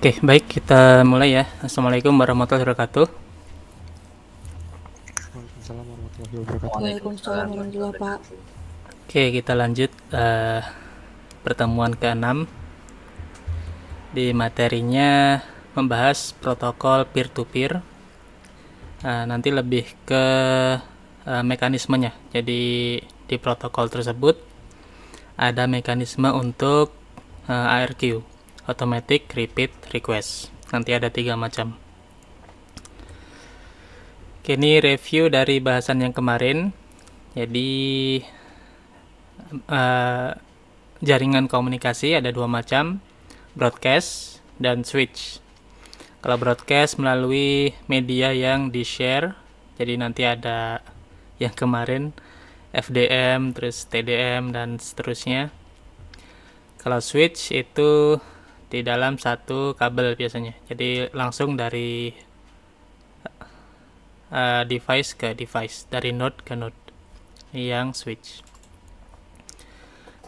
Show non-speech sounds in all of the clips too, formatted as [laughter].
Oke, okay, baik kita mulai ya. Assalamualaikum warahmatullahi wabarakatuh. Waalaikumsalam warahmatullahi wabarakatuh. Waalaikumsalam warahmatullahi wabarakatuh. Oke, okay, kita lanjut uh, pertemuan ke-6. Di materinya membahas protokol peer to peer. Uh, nanti lebih ke uh, mekanismenya. Jadi di protokol tersebut ada mekanisme untuk uh, eh, ARQ automatic repeat request nanti ada tiga macam Oke, ini review dari bahasan yang kemarin jadi uh, jaringan komunikasi ada dua macam broadcast dan switch kalau broadcast melalui media yang di share jadi nanti ada yang kemarin FDM terus TDM dan seterusnya kalau switch itu di dalam satu kabel biasanya. Jadi langsung dari uh, device ke device, dari node ke node yang switch.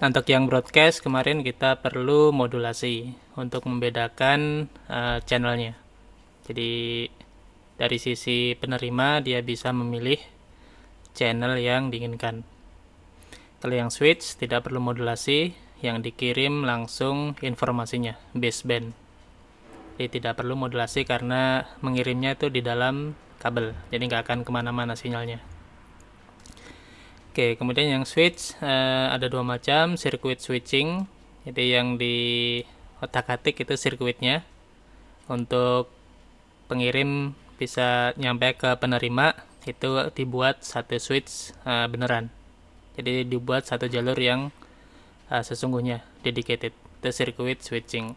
Nah, untuk yang broadcast kemarin kita perlu modulasi untuk membedakan uh, channelnya. Jadi dari sisi penerima dia bisa memilih channel yang diinginkan. Kalau yang switch tidak perlu modulasi, yang dikirim langsung informasinya, baseband. Jadi tidak perlu modulasi karena mengirimnya itu di dalam kabel, jadi nggak akan kemana-mana sinyalnya. Oke, kemudian yang switch eh, ada dua macam, circuit switching, jadi yang di otak-atik itu sirkuitnya. Untuk pengirim bisa nyampe ke penerima itu dibuat satu switch eh, beneran jadi dibuat satu jalur yang uh, sesungguhnya dedicated the circuit switching.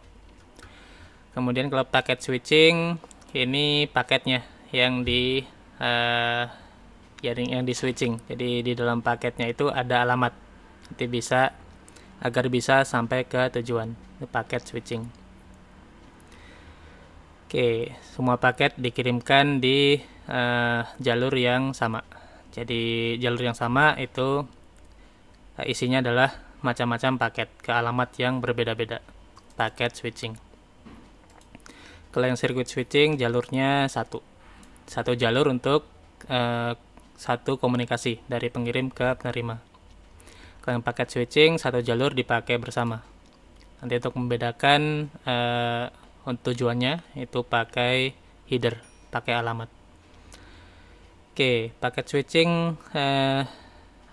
Kemudian kalau paket switching ini paketnya yang di uh, yang, yang di switching. Jadi di dalam paketnya itu ada alamat. Nanti bisa agar bisa sampai ke tujuan paket switching. Oke, semua paket dikirimkan di uh, jalur yang sama. Jadi jalur yang sama itu isinya adalah macam-macam paket ke alamat yang berbeda-beda. Paket switching. Kalau yang circuit switching jalurnya satu. Satu jalur untuk eh, satu komunikasi dari pengirim ke penerima. Kalau yang paket switching satu jalur dipakai bersama. Nanti untuk membedakan eh, untuk tujuannya itu pakai header, pakai alamat. Oke, paket switching eh,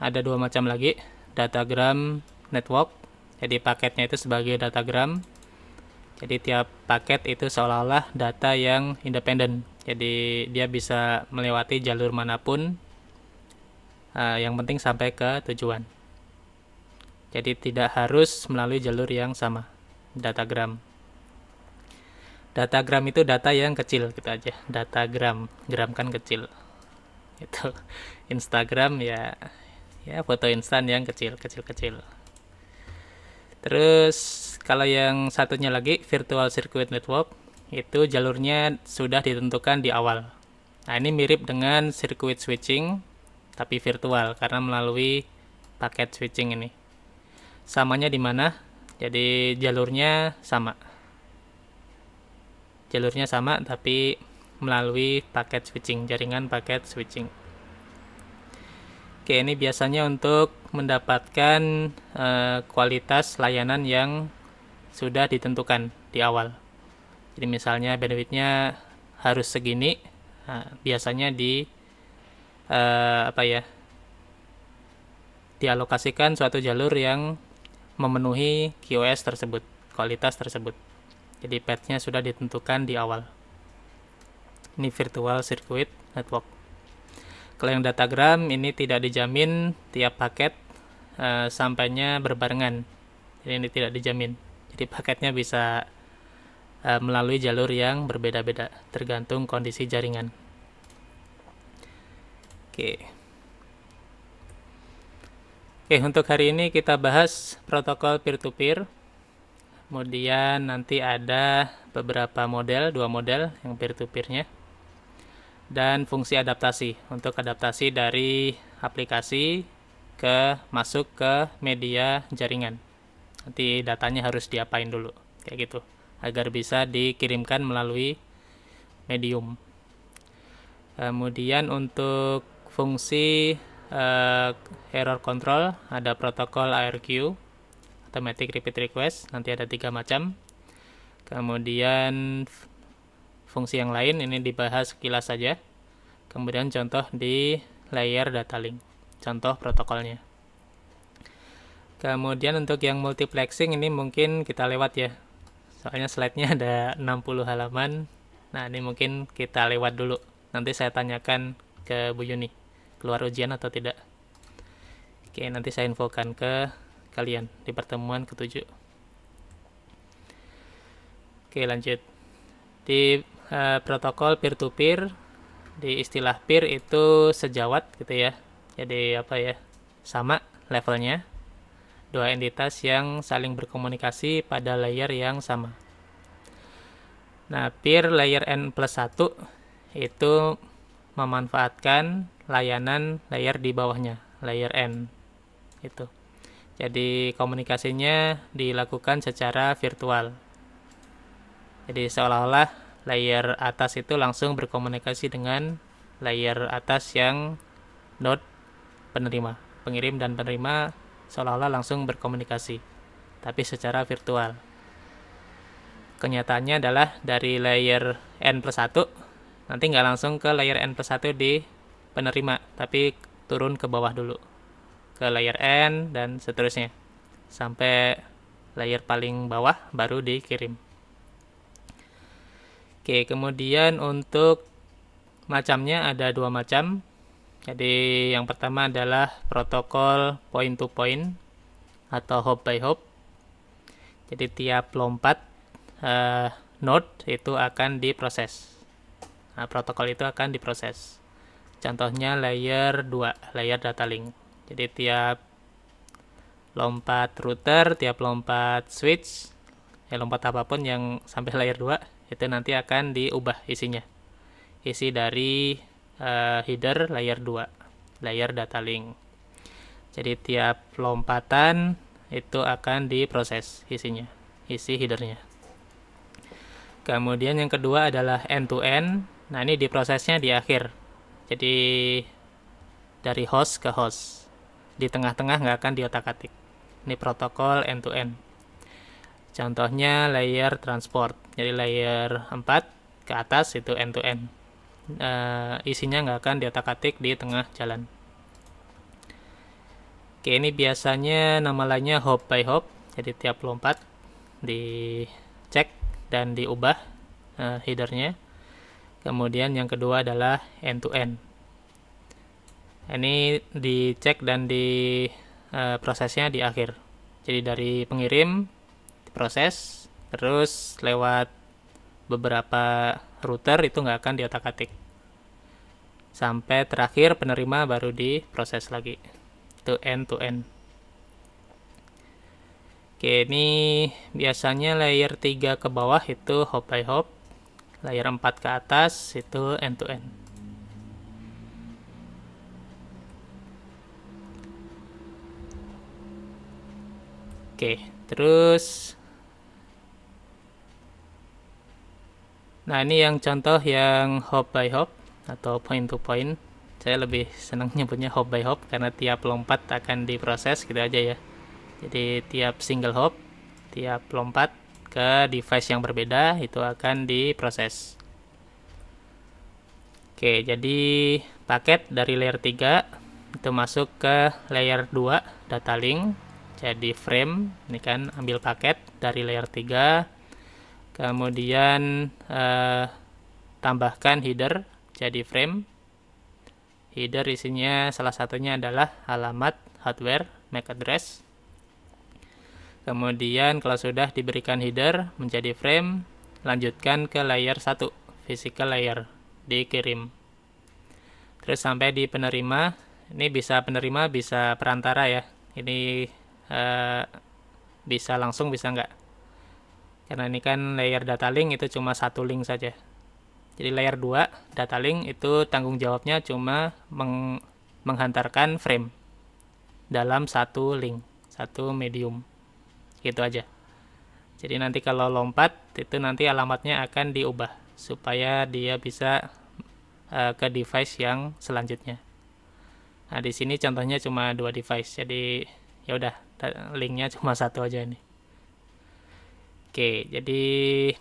ada dua macam lagi, datagram network jadi paketnya itu sebagai datagram jadi tiap paket itu seolah-olah data yang independen jadi dia bisa melewati jalur manapun uh, yang penting sampai ke tujuan jadi tidak harus melalui jalur yang sama datagram datagram itu data yang kecil gitu aja datagram gram kan kecil itu [laughs] Instagram ya ya foto instan yang kecil kecil kecil Terus kalau yang satunya lagi virtual circuit network itu jalurnya sudah ditentukan di awal. Nah, ini mirip dengan circuit switching tapi virtual karena melalui paket switching ini. Samanya di mana? Jadi jalurnya sama. Jalurnya sama tapi melalui paket switching, jaringan paket switching. Oke, ini biasanya untuk mendapatkan uh, kualitas layanan yang sudah ditentukan di awal. Jadi misalnya bandwidthnya harus segini, nah, biasanya di uh, apa ya? Dialokasikan suatu jalur yang memenuhi QoS tersebut, kualitas tersebut. Jadi path-nya sudah ditentukan di awal. Ini virtual circuit network. Kalau yang datagram ini tidak dijamin tiap paket uh, sampainya berbarengan. Jadi ini tidak dijamin. Jadi paketnya bisa uh, melalui jalur yang berbeda-beda tergantung kondisi jaringan. Oke. Oke, untuk hari ini kita bahas protokol peer-to-peer. -peer. Kemudian nanti ada beberapa model, dua model yang peer-to-peernya. peer to peer to peernya dan fungsi adaptasi untuk adaptasi dari aplikasi ke masuk ke media jaringan. Nanti datanya harus diapain dulu, kayak gitu, agar bisa dikirimkan melalui medium. Kemudian untuk fungsi uh, error control ada protokol ARQ, automatic repeat request, nanti ada tiga macam. Kemudian fungsi yang lain ini dibahas sekilas saja. Kemudian contoh di layer data link, contoh protokolnya. Kemudian untuk yang multiplexing ini mungkin kita lewat ya. Soalnya slide-nya ada 60 halaman. Nah, ini mungkin kita lewat dulu. Nanti saya tanyakan ke Bu Yuni, keluar ujian atau tidak. Oke, nanti saya infokan ke kalian di pertemuan ketujuh. Oke, lanjut. Di Eh, protokol peer to peer di istilah peer itu sejawat gitu ya jadi apa ya sama levelnya dua entitas yang saling berkomunikasi pada layer yang sama nah peer layer n plus 1 itu memanfaatkan layanan layer di bawahnya layer n itu jadi komunikasinya dilakukan secara virtual jadi seolah-olah layer atas itu langsung berkomunikasi dengan layer atas yang node penerima pengirim dan penerima seolah-olah langsung berkomunikasi tapi secara virtual kenyataannya adalah dari layer N plus 1 nanti nggak langsung ke layer N plus 1 di penerima tapi turun ke bawah dulu ke layer N dan seterusnya sampai layer paling bawah baru dikirim Oke, kemudian untuk macamnya ada dua macam. Jadi yang pertama adalah protokol point to point atau hop by hop. Jadi tiap lompat eh, node itu akan diproses. Nah, protokol itu akan diproses. Contohnya layer 2, layer data link. Jadi tiap lompat router, tiap lompat switch, ya lompat apapun yang sampai [laughs] layer 2 itu nanti akan diubah isinya isi dari uh, header layer 2 layer data link jadi tiap lompatan itu akan diproses isinya isi headernya kemudian yang kedua adalah end to end nah ini diprosesnya di akhir jadi dari host ke host di tengah-tengah nggak akan diotak-atik ini protokol end to end contohnya layer transport jadi layer 4 ke atas itu end to end. e, eh, isinya nggak akan diotak atik di tengah jalan. Oke, ini biasanya nama lainnya hop by hop. Jadi tiap lompat dicek dan diubah e, headernya. Kemudian yang kedua adalah end to end. Ini dicek dan di e, prosesnya di akhir. Jadi dari pengirim proses terus lewat beberapa router itu nggak akan diotak-atik sampai terakhir penerima baru diproses lagi to end to end oke ini biasanya layer 3 ke bawah itu hop by hop layer 4 ke atas itu end to end oke terus Nah, ini yang contoh yang hop by hop atau point to point. Saya lebih senang [laughs] nyebutnya hop by hop karena tiap lompat akan diproses gitu aja ya. Jadi tiap single hop, tiap lompat ke device yang berbeda itu akan diproses. Oke, jadi paket dari layer 3 itu masuk ke layer 2 data link jadi frame ini kan ambil paket dari layer 3 kemudian eh, tambahkan header jadi frame header isinya salah satunya adalah alamat hardware MAC address kemudian kalau sudah diberikan header menjadi frame lanjutkan ke layer 1 physical layer dikirim terus sampai di penerima ini bisa penerima bisa perantara ya ini eh, bisa langsung bisa enggak karena ini kan layer data link itu cuma satu link saja jadi layer 2 data link itu tanggung jawabnya cuma meng menghantarkan frame dalam satu link satu medium gitu aja jadi nanti kalau lompat itu nanti alamatnya akan diubah supaya dia bisa uh, ke device yang selanjutnya nah di sini contohnya cuma dua device jadi ya udah linknya cuma [laughs] satu aja ini Oke, jadi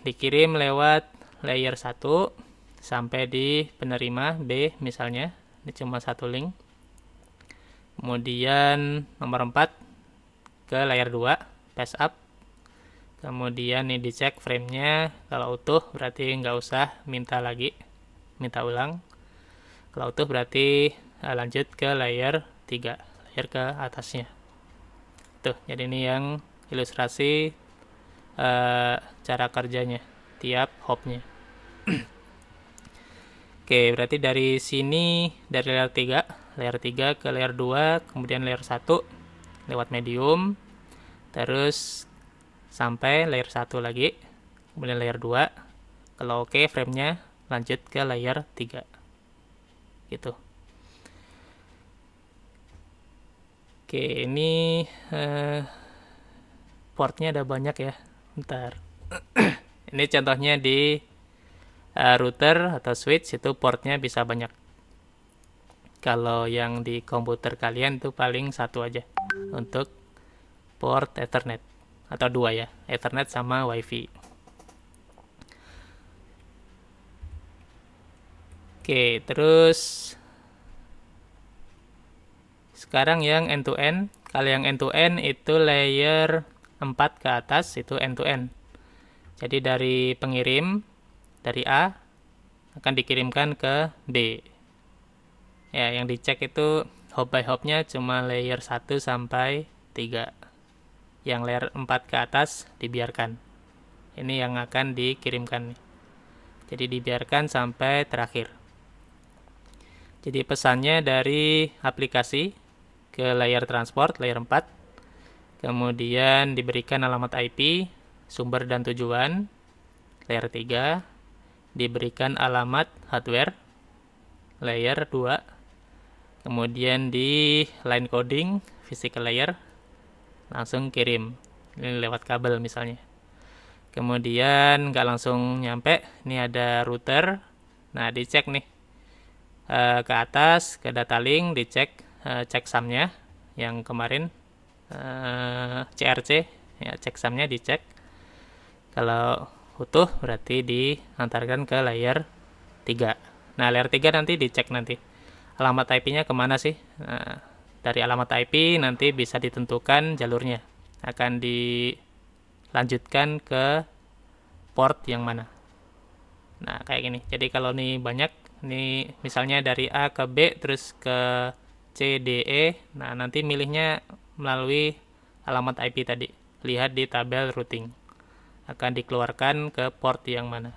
dikirim lewat layer 1 sampai di penerima B misalnya. Ini cuma satu link. Kemudian nomor 4 ke layer 2, pass up. Kemudian ini dicek framenya, kalau utuh berarti nggak usah minta lagi, minta ulang. Kalau utuh berarti eh, lanjut ke layer 3, layer ke atasnya. Tuh, jadi ini yang ilustrasi uh, cara kerjanya tiap hopnya [clears throat] oke berarti dari sini dari layer 3 layer 3 ke layer 2 kemudian layer 1 lewat medium terus sampai layer 1 lagi kemudian layer 2 kalau oke okay, framenya lanjut ke layer 3 gitu oke ini eh, portnya ada banyak ya Bentar. [clears throat] Ini contohnya di uh, router atau switch itu portnya bisa banyak. Kalau yang di komputer kalian itu paling satu aja untuk port Ethernet atau dua ya, Ethernet sama WiFi. Oke, terus sekarang yang end to end. Kalau yang end to end itu layer 4 ke atas itu end to end. Jadi dari pengirim dari A akan dikirimkan ke B. Ya, yang dicek itu hop by hopnya cuma layer 1 sampai 3. Yang layer 4 ke atas dibiarkan. Ini yang akan dikirimkan. Jadi dibiarkan sampai terakhir. Jadi pesannya dari aplikasi ke layer transport, layer 4, Kemudian diberikan alamat IP, sumber dan tujuan, layer 3. Diberikan alamat hardware, layer 2. Kemudian di line coding, physical layer, langsung kirim. Ini lewat kabel misalnya. Kemudian nggak langsung nyampe, ini ada router. Nah, dicek nih. Eh, ke atas, ke data link, dicek e, cek samnya yang kemarin uh, eh, CRC ya samnya dicek kalau utuh berarti diantarkan ke layer 3 nah layer 3 nanti dicek nanti alamat IP nya kemana sih nah, dari alamat IP nanti bisa ditentukan jalurnya akan dilanjutkan ke port yang mana nah kayak gini jadi kalau ini banyak ini misalnya dari A ke B terus ke C D E nah nanti milihnya melalui alamat IP tadi. Lihat di tabel routing. Akan dikeluarkan ke port yang mana.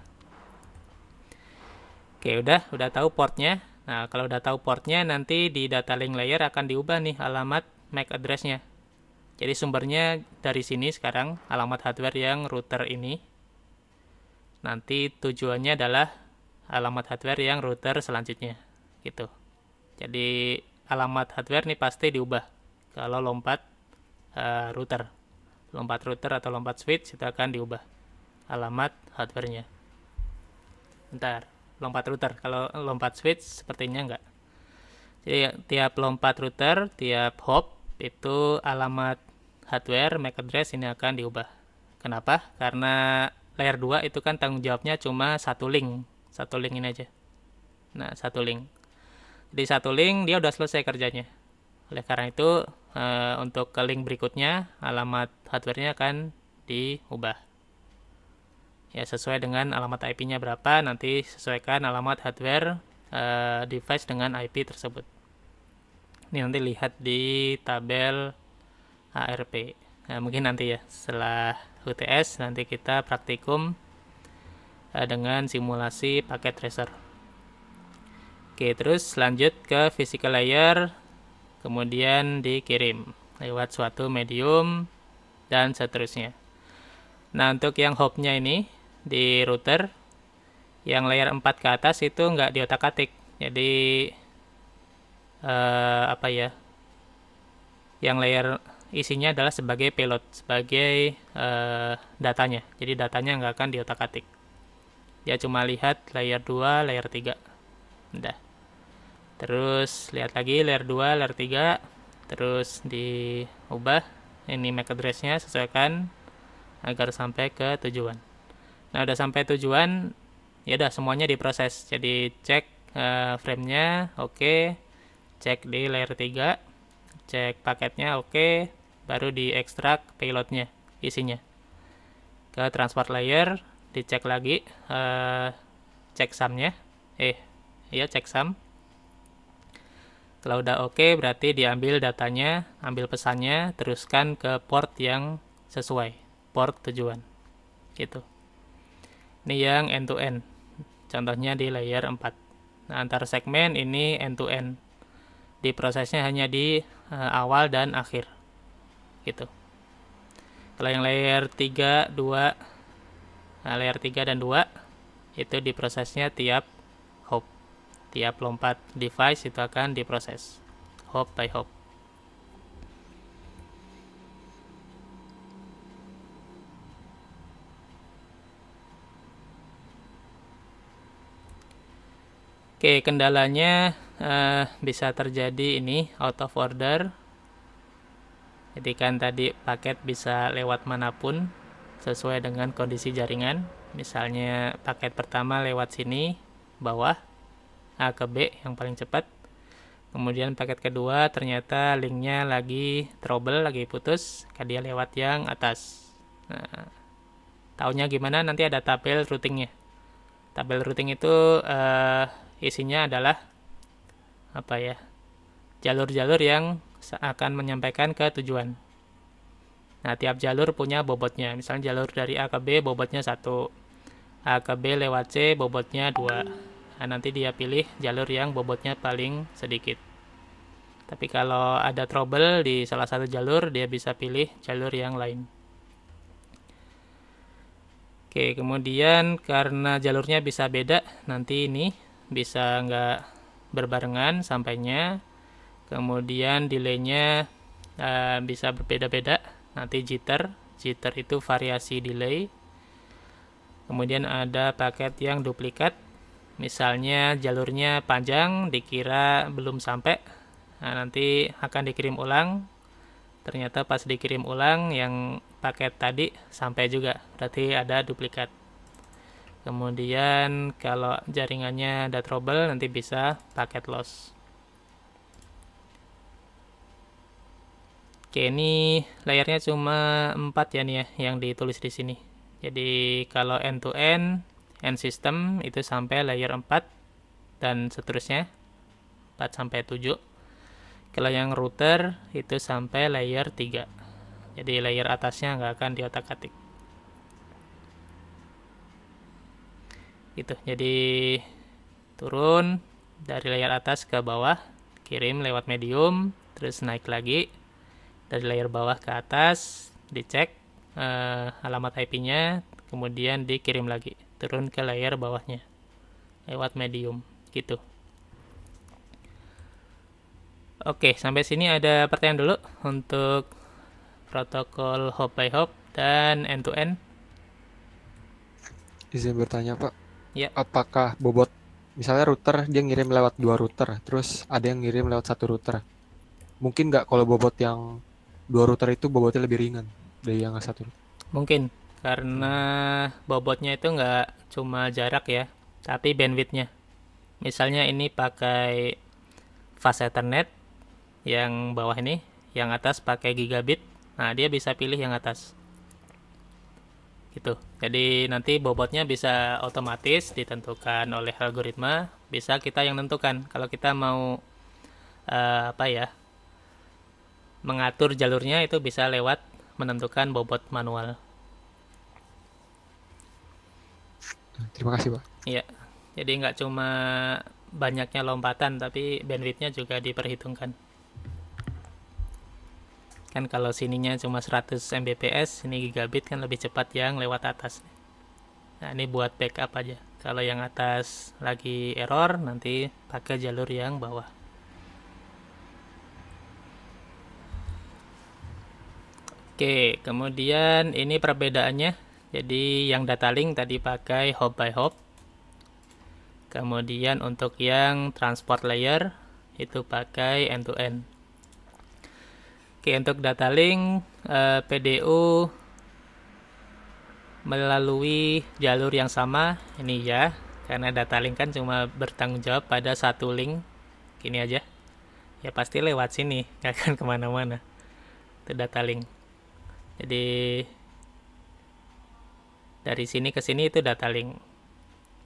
Oke, udah, udah tahu portnya. Nah, kalau udah tahu portnya, nanti di data link layer akan diubah nih alamat MAC address-nya. Jadi sumbernya dari sini sekarang, alamat hardware yang router ini. Nanti tujuannya adalah alamat hardware yang router selanjutnya. Gitu. Jadi alamat hardware nih pasti diubah kalau lompat uh, router lompat router atau lompat switch itu akan diubah alamat hardwarenya ntar lompat router kalau lompat switch sepertinya enggak jadi tiap lompat router tiap hop itu alamat hardware MAC address ini akan diubah kenapa karena layer 2 itu kan tanggung jawabnya cuma satu link satu link ini aja nah satu link di satu link dia udah selesai kerjanya oleh karena itu, e, untuk ke link berikutnya, alamat hardware akan diubah. Ya, sesuai dengan alamat IP-nya berapa, nanti sesuaikan alamat hardware e, device dengan IP tersebut. Ini nanti lihat di tabel ARP. Nah, mungkin nanti ya, setelah UTS, nanti kita praktikum e, dengan simulasi paket tracer. Oke, terus lanjut ke physical layer kemudian dikirim lewat suatu medium dan seterusnya. Nah, untuk yang hopnya ini di router yang layer 4 ke atas itu nggak diotak-atik. Jadi eh, apa ya? Yang layer isinya adalah sebagai payload, sebagai eh, datanya. Jadi datanya nggak akan diotak-atik. Ya cuma lihat layer 2, layer 3. Udah terus lihat lagi layer 2 layer 3 terus diubah ini MAC addressnya sesuaikan agar sampai ke tujuan nah udah sampai tujuan ya udah semuanya diproses jadi cek uh, framenya oke okay. cek di layer 3 cek paketnya oke okay. baru di ekstrak payloadnya isinya ke transport layer dicek lagi uh, cek sumnya eh iya cek sum setelah udah oke, okay, berarti diambil datanya, ambil pesannya, teruskan ke port yang sesuai, port tujuan. Gitu. Ini yang end to end. Contohnya di layer 4. Nah, antar segmen ini end to end. Diprosesnya hanya di uh, awal dan akhir. Gitu. Kalau yang layer 3, 2, nah, layer 3 dan 2 itu diprosesnya tiap setiap lompat device itu akan diproses hop by hop Oke, kendalanya eh, bisa terjadi ini out of order. Jadi kan tadi paket bisa lewat manapun sesuai dengan kondisi jaringan. Misalnya paket pertama lewat sini, bawah, A ke B yang paling cepat kemudian paket kedua ternyata linknya lagi trouble lagi putus kan dia lewat yang atas nah, tahunya gimana nanti ada tabel routingnya tabel routing itu uh, isinya adalah apa ya jalur-jalur yang akan menyampaikan ke tujuan nah tiap jalur punya bobotnya misalnya jalur dari A ke B bobotnya satu A ke B lewat C bobotnya 2 nah, nanti dia pilih jalur yang bobotnya paling sedikit tapi kalau ada trouble di salah satu jalur dia bisa pilih jalur yang lain oke kemudian karena jalurnya bisa beda nanti ini bisa nggak berbarengan sampainya kemudian delaynya uh, bisa berbeda-beda nanti jitter jitter itu variasi delay kemudian ada paket yang duplikat misalnya jalurnya panjang dikira belum sampai nah, nanti akan dikirim ulang ternyata pas dikirim ulang yang paket tadi sampai juga berarti ada duplikat kemudian kalau jaringannya ada trouble nanti bisa paket loss oke ini layarnya cuma 4 ya nih ya yang ditulis di sini jadi kalau end to end and system itu sampai layer 4 dan seterusnya 4 sampai 7 kalau yang router itu sampai layer 3 jadi layer atasnya nggak akan diotak-atik Itu jadi turun dari layer atas ke bawah kirim lewat medium terus naik lagi dari layer bawah ke atas dicek eh, alamat IP nya kemudian dikirim lagi turun ke layer bawahnya lewat medium gitu. Oke, sampai sini ada pertanyaan dulu untuk protokol hop by hop dan end to end. Izin bertanya, Pak. Ya. Apakah bobot misalnya router dia ngirim lewat dua router, terus ada yang ngirim lewat satu router. Mungkin nggak kalau bobot yang dua router itu bobotnya lebih ringan dari yang satu? Mungkin karena bobotnya itu nggak cuma jarak ya tapi bandwidthnya misalnya ini pakai fast ethernet yang bawah ini yang atas pakai gigabit nah dia bisa pilih yang atas gitu jadi nanti bobotnya bisa otomatis ditentukan oleh algoritma bisa kita yang tentukan kalau kita mau uh, apa ya mengatur jalurnya itu bisa lewat menentukan bobot manual Terima kasih Pak. Iya. Jadi nggak cuma banyaknya lompatan tapi bandwidthnya juga diperhitungkan. Kan kalau sininya cuma 100 Mbps, ini gigabit kan lebih cepat yang lewat atas. Nah, ini buat backup aja. Kalau yang atas lagi error, nanti pakai jalur yang bawah. Oke, kemudian ini perbedaannya jadi yang data link tadi pakai hop by hop. Kemudian untuk yang transport layer itu pakai end to end. Oke, untuk data link eh, PDU melalui jalur yang sama ini ya, karena data link kan cuma bertanggung jawab pada satu link. Gini aja. Ya pasti lewat sini, [laughs] gak akan kemana-mana. Itu data link. Jadi dari sini ke sini itu data link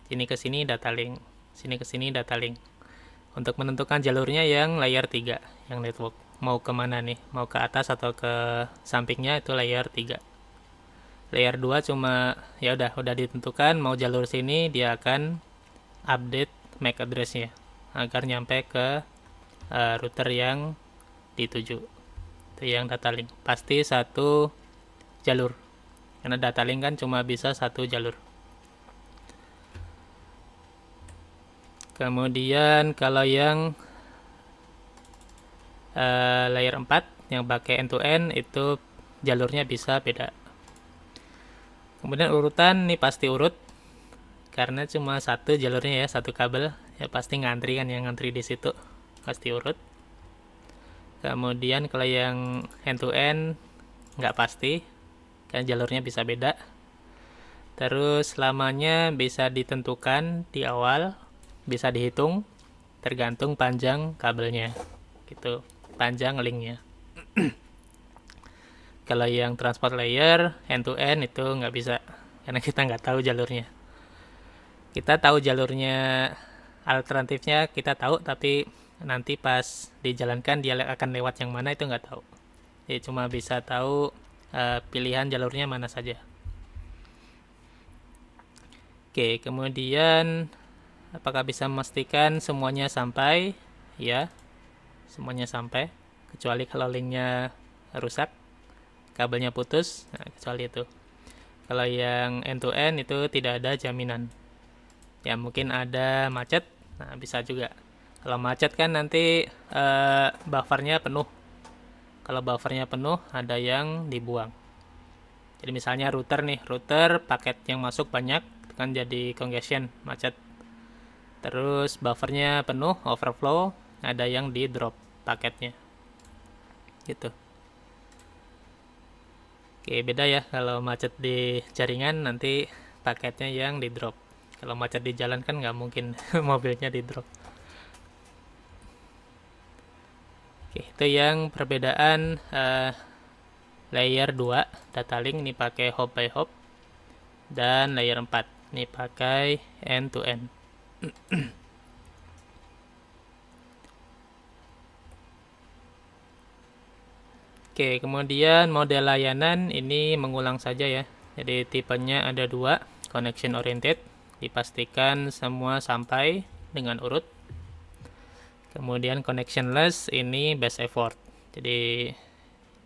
sini ke sini data link sini ke sini data link untuk menentukan jalurnya yang layer 3 yang network mau kemana nih mau ke atas atau ke sampingnya itu layer 3 layer 2 cuma ya udah udah ditentukan mau jalur sini dia akan update MAC addressnya agar nyampe ke uh, router yang dituju itu yang data link pasti satu jalur karena data link kan cuma bisa satu jalur kemudian kalau yang uh, layer 4 yang pakai end to end itu jalurnya bisa beda kemudian urutan ini pasti urut karena cuma satu jalurnya ya satu kabel ya pasti ngantri kan yang ngantri di situ pasti urut kemudian kalau yang end to end nggak pasti karena jalurnya bisa beda terus lamanya bisa ditentukan di awal bisa dihitung tergantung panjang kabelnya gitu panjang linknya [clears throat] kalau yang transport layer end to end itu nggak bisa karena kita nggak tahu jalurnya kita tahu jalurnya alternatifnya kita tahu tapi nanti pas dijalankan dia akan lewat yang mana itu nggak tahu jadi cuma bisa tahu Eh, pilihan jalurnya mana saja. Oke, kemudian apakah bisa memastikan semuanya sampai? Ya, semuanya sampai, kecuali kalau linknya rusak, kabelnya putus, nah, kecuali itu. Kalau yang end-to-end itu tidak ada jaminan. Ya, mungkin ada macet, nah bisa juga. Kalau macet kan nanti uh, buffernya penuh, kalau buffernya penuh, ada yang dibuang. Jadi misalnya router nih, router paket yang masuk banyak kan jadi congestion, macet. Terus buffernya penuh, overflow, ada yang di drop paketnya. Gitu. Oke, beda ya kalau macet di jaringan nanti paketnya yang di drop. Kalau macet di jalan kan nggak mungkin [laughs] mobilnya di drop. Oke, itu yang perbedaan uh, layer 2 data link ini pakai hop by hop dan layer 4 ini pakai end to end. Oke, kemudian model layanan ini mengulang saja ya. Jadi tipenya ada dua, connection oriented, dipastikan semua sampai dengan urut kemudian connectionless ini best effort jadi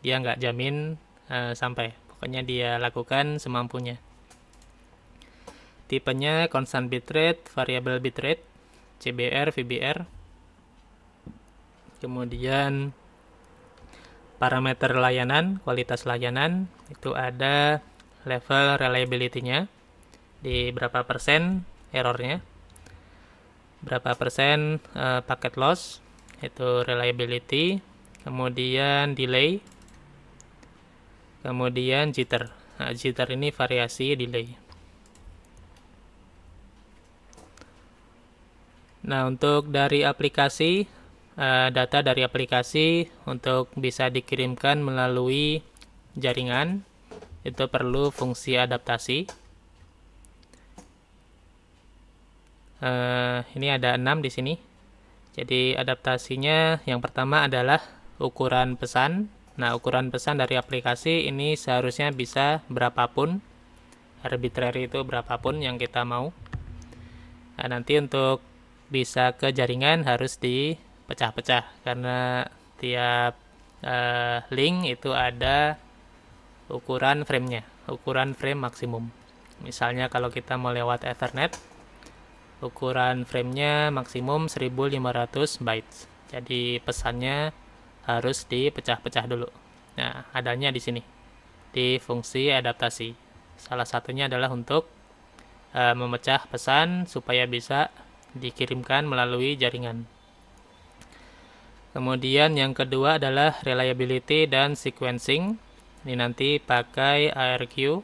dia nggak jamin uh, sampai pokoknya dia lakukan semampunya tipenya constant bitrate variable bitrate CBR VBR kemudian parameter layanan kualitas layanan itu ada level reliability-nya di berapa persen errornya berapa persen uh, eh, packet loss itu reliability kemudian delay kemudian jitter nah, jitter ini variasi delay nah untuk dari aplikasi uh, data dari aplikasi untuk bisa dikirimkan melalui jaringan itu perlu fungsi adaptasi uh, ini ada 6 di sini. Jadi adaptasinya yang pertama adalah ukuran pesan. Nah, ukuran pesan dari aplikasi ini seharusnya bisa berapapun. Arbitrary itu berapapun yang kita mau. Nah, nanti untuk bisa ke jaringan harus dipecah-pecah karena tiap uh, link itu ada ukuran framenya, ukuran frame maksimum. Misalnya kalau kita mau lewat Ethernet, ukuran framenya maksimum 1500 bytes jadi pesannya harus dipecah-pecah dulu nah adanya di sini di fungsi adaptasi salah satunya adalah untuk e, memecah pesan supaya bisa dikirimkan melalui jaringan kemudian yang kedua adalah reliability dan sequencing ini nanti pakai ARQ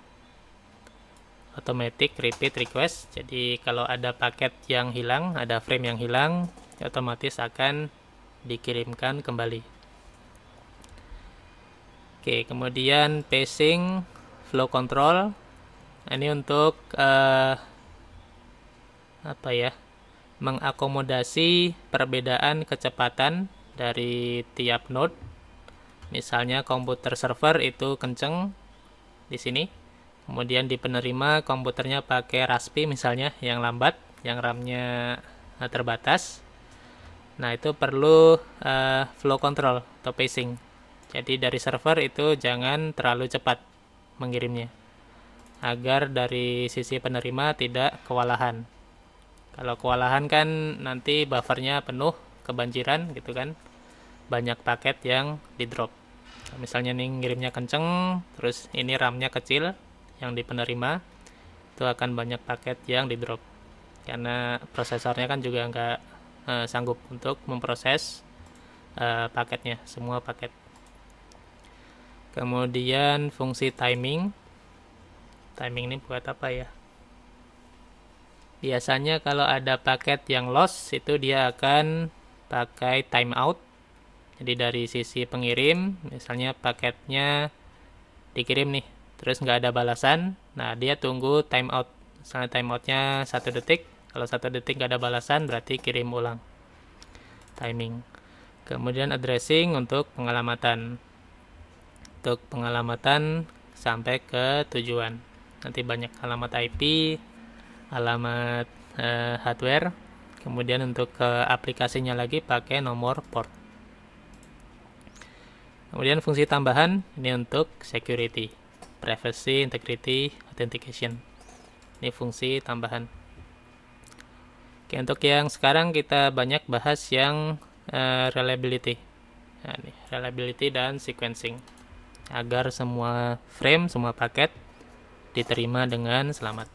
automatic repeat request jadi kalau ada paket yang hilang ada frame yang hilang otomatis akan dikirimkan kembali oke kemudian pacing flow control nah, ini untuk uh, apa ya mengakomodasi perbedaan kecepatan dari tiap node misalnya komputer server itu kenceng di sini kemudian di penerima komputernya pakai Raspi misalnya yang lambat yang RAM-nya eh, terbatas nah itu perlu uh, flow control atau pacing jadi dari server itu jangan terlalu cepat mengirimnya agar dari sisi penerima tidak kewalahan kalau kewalahan kan nanti buffernya penuh kebanjiran gitu kan banyak paket yang di drop misalnya nih ngirimnya kenceng terus ini RAM-nya kecil yang di penerima itu akan banyak paket yang di drop karena prosesornya kan juga nggak e, sanggup untuk memproses e, paketnya semua paket kemudian fungsi timing timing ini buat apa ya biasanya kalau ada paket yang loss itu dia akan pakai timeout jadi dari sisi pengirim misalnya paketnya dikirim nih terus nggak ada balasan nah dia tunggu timeout misalnya timeoutnya satu detik kalau satu detik nggak ada balasan berarti kirim ulang timing kemudian addressing untuk pengalamatan untuk pengalamatan sampai ke tujuan nanti banyak alamat IP alamat eh, hardware kemudian untuk ke aplikasinya lagi pakai nomor port kemudian fungsi tambahan ini untuk security privacy, integrity, authentication. Ini fungsi tambahan. Oke, untuk yang sekarang kita banyak bahas yang uh, reliability. Nah, ini, reliability dan sequencing. Agar semua frame, semua paket diterima dengan selamat.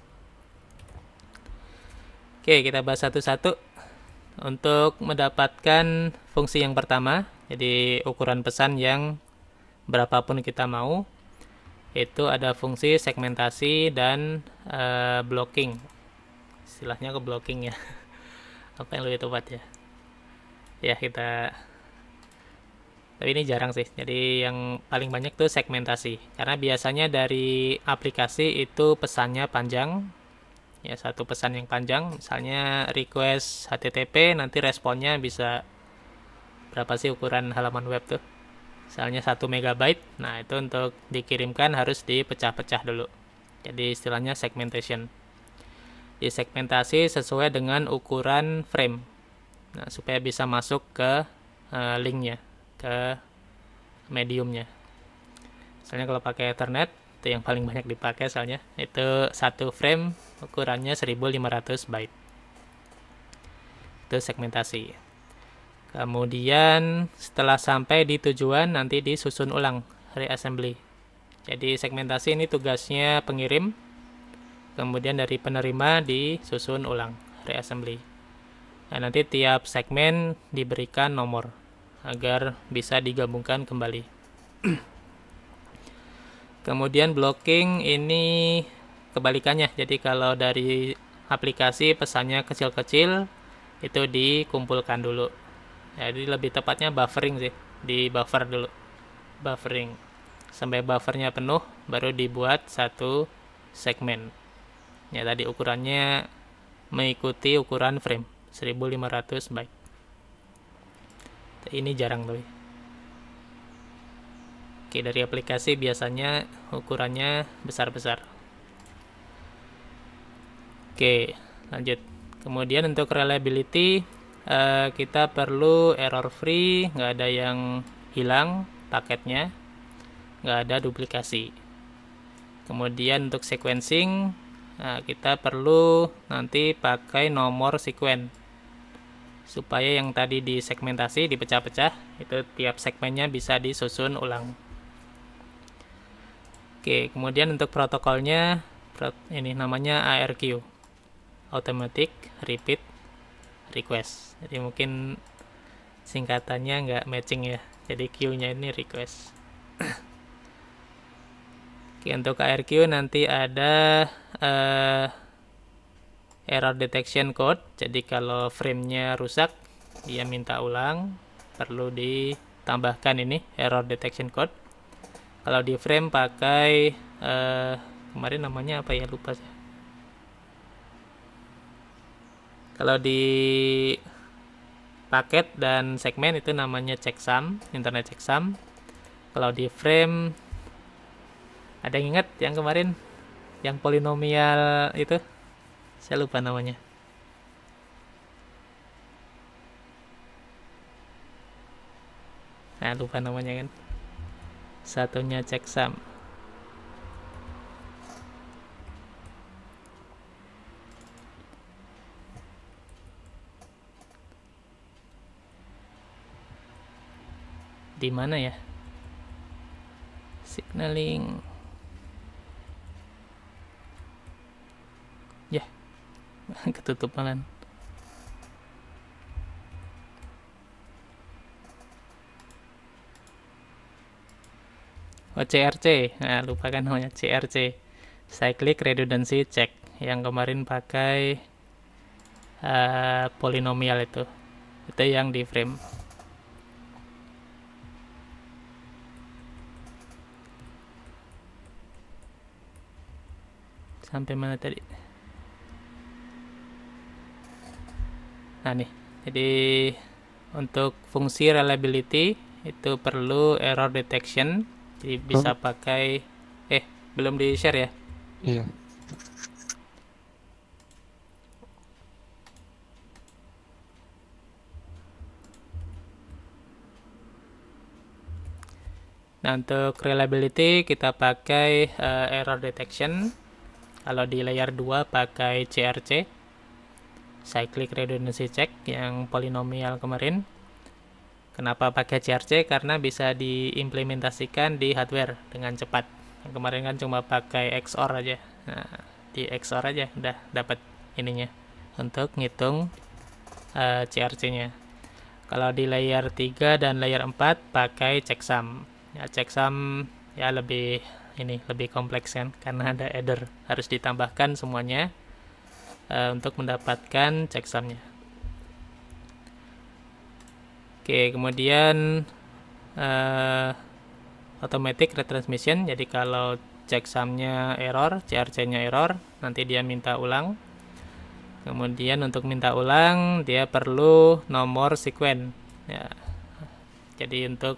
Oke, kita bahas satu-satu. Untuk mendapatkan fungsi yang pertama, jadi ukuran pesan yang berapapun kita mau, itu ada fungsi segmentasi dan uh, blocking istilahnya ke blocking ya [laughs] apa yang lebih tepat ya ya kita tapi ini jarang sih jadi yang paling banyak tuh segmentasi karena biasanya dari aplikasi itu pesannya panjang ya satu pesan yang panjang misalnya request HTTP nanti responnya bisa berapa sih ukuran halaman web tuh misalnya 1 MB nah itu untuk dikirimkan harus dipecah-pecah dulu jadi istilahnya segmentation disegmentasi sesuai dengan ukuran frame nah, supaya bisa masuk ke uh, linknya ke mediumnya misalnya kalau pakai Ethernet itu yang paling banyak dipakai soalnya itu satu frame ukurannya 1500 byte itu segmentasi Kemudian setelah sampai di tujuan nanti disusun ulang reassembly. Jadi segmentasi ini tugasnya pengirim. Kemudian dari penerima disusun ulang reassembly. Nah, nanti tiap segmen diberikan nomor agar bisa digabungkan kembali. Kemudian blocking ini kebalikannya. Jadi kalau dari aplikasi pesannya kecil-kecil itu dikumpulkan dulu Ya, jadi lebih tepatnya buffering sih di buffer dulu buffering sampai buffernya penuh baru dibuat satu segmen ya tadi ukurannya mengikuti ukuran frame 1500 byte ini jarang tuh oke dari aplikasi biasanya ukurannya besar-besar oke lanjut kemudian untuk reliability Eh, kita perlu error free nggak ada yang hilang paketnya nggak ada duplikasi kemudian untuk sequencing nah, kita perlu nanti pakai nomor sequen supaya yang tadi disegmentasi dipecah-pecah itu tiap segmennya bisa disusun ulang oke kemudian untuk protokolnya ini namanya ARQ automatic repeat request jadi mungkin singkatannya nggak matching ya jadi Q nya ini request [coughs] Oke, untuk ARQ nanti ada uh, error detection code jadi kalau framenya rusak dia minta ulang perlu ditambahkan ini error detection code kalau di frame pakai uh, kemarin namanya apa ya lupa saya kalau di paket dan segmen itu namanya checksum internet checksum kalau di frame ada yang ingat yang kemarin yang polinomial itu saya lupa namanya nah lupa namanya kan satunya checksum di mana ya signaling ya yeah. [laughs] ketutup malan Oh CRC, nah, lupakan namanya CRC. cyclic redundancy check yang kemarin pakai uh, polinomial itu, itu yang di frame. sampai mana tadi nah nih jadi untuk fungsi reliability itu perlu error detection jadi bisa pakai eh belum di share ya iya Nah, untuk reliability kita pakai uh, error detection. Kalau di layer 2 pakai CRC, cyclic redundancy check yang polinomial kemarin. Kenapa pakai CRC? Karena bisa diimplementasikan di hardware dengan cepat. Yang kemarin kan cuma pakai XOR aja. Nah, di XOR aja udah dapat ininya untuk ngitung uh, eh, CRC-nya. Kalau di layer 3 dan layer 4 pakai checksum. Ya checksum ya lebih ini lebih kompleks kan karena ada header harus ditambahkan semuanya uh, untuk mendapatkan checksumnya. oke kemudian uh, automatic retransmission jadi kalau checksumnya error CRC-nya error nanti dia minta ulang kemudian untuk minta ulang dia perlu nomor sequen. ya jadi untuk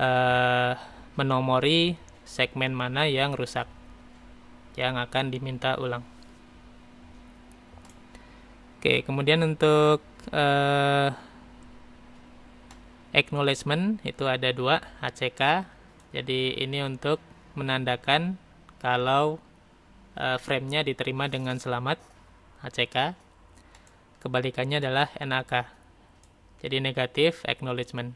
uh, menomori segmen mana yang rusak yang akan diminta ulang. Oke, kemudian untuk uh, acknowledgement itu ada dua ACK. Jadi ini untuk menandakan kalau frame eh, framenya diterima dengan selamat ACK. Kebalikannya adalah NAK. Jadi negatif acknowledgement.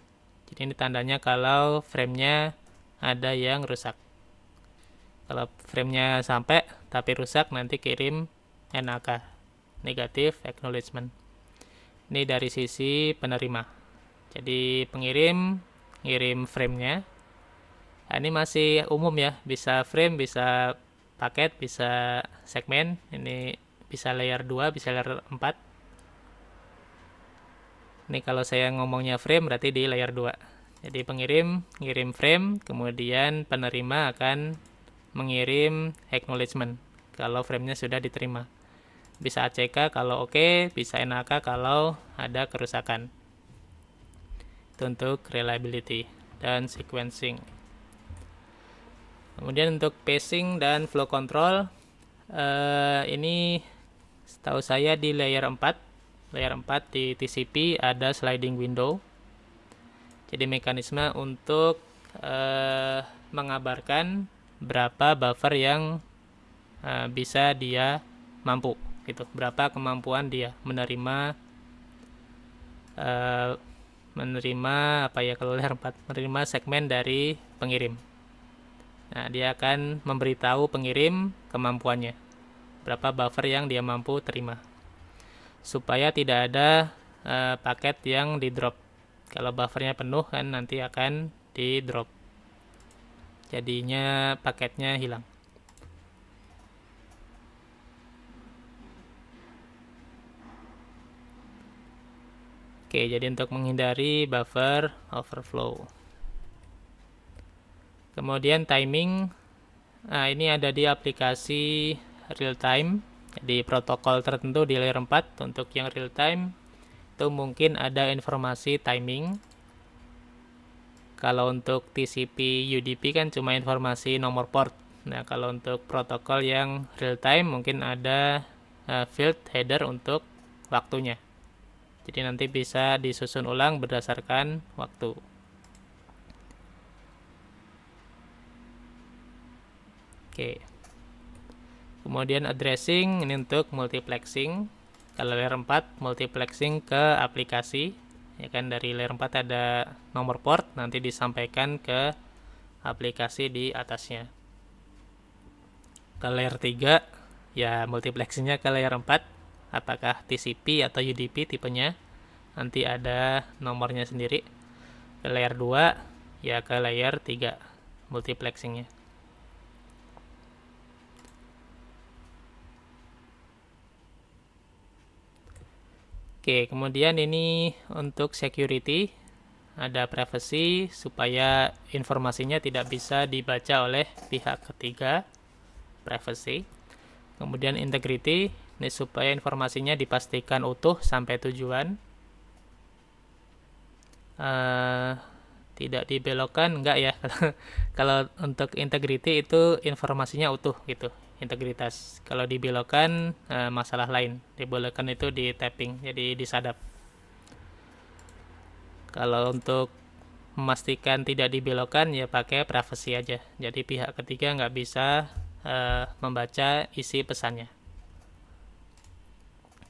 Jadi ini tandanya kalau framenya ada yang rusak kalau framenya sampai tapi rusak nanti kirim NAK negatif acknowledgement ini dari sisi penerima jadi pengirim ngirim framenya nah, ini masih umum ya bisa frame bisa paket bisa segmen ini bisa layar 2 bisa layar 4 ini kalau saya ngomongnya frame berarti di layar 2 jadi pengirim ngirim frame, kemudian penerima akan mengirim acknowledgement kalau framenya sudah diterima. Bisa ACK kalau oke, okay, bisa NAK kalau ada kerusakan. Itu untuk reliability dan sequencing. Kemudian untuk pacing dan flow control, eh, ini setahu saya di layer 4. Layer 4 di TCP ada sliding window jadi mekanisme untuk uh, mengabarkan berapa buffer yang uh, bisa dia mampu gitu. Berapa kemampuan dia menerima uh, menerima apa ya kalau layer [laughs] 4 menerima segmen dari pengirim. Nah, dia akan memberitahu pengirim kemampuannya. Berapa buffer yang dia mampu terima. Supaya tidak ada uh, paket yang di drop kalau buffernya penuh kan nanti akan di drop jadinya paketnya hilang Oke, jadi untuk menghindari buffer overflow. Kemudian timing, nah ini ada di aplikasi real time, di protokol tertentu di layer 4 untuk yang real time itu mungkin ada informasi timing. Kalau untuk TCP UDP kan cuma informasi nomor port. Nah, kalau untuk protokol yang real time mungkin ada uh, field header untuk waktunya. Jadi nanti bisa disusun ulang berdasarkan waktu. Oke. Kemudian addressing ini untuk multiplexing. Kalau layer 4 multiplexing ke aplikasi ya kan dari layer 4 ada nomor port nanti disampaikan ke aplikasi di atasnya. Ke layer 3 ya multiplexingnya ke layer 4 apakah TCP atau UDP tipenya nanti ada nomornya sendiri ke layer 2 ya ke layer 3 multiplexingnya Oke, kemudian ini untuk security ada privacy supaya informasinya tidak bisa dibaca oleh pihak ketiga. Privacy. Kemudian integrity ini supaya informasinya dipastikan utuh sampai tujuan. Uh, tidak dibelokkan enggak ya. [laughs] Kalau untuk integrity itu informasinya utuh gitu integritas. Kalau dibelokkan e, eh, masalah lain. Dibelokkan itu di tapping, jadi disadap. Kalau untuk memastikan tidak dibelokkan ya pakai privacy aja. Jadi pihak ketiga nggak bisa e, membaca isi pesannya.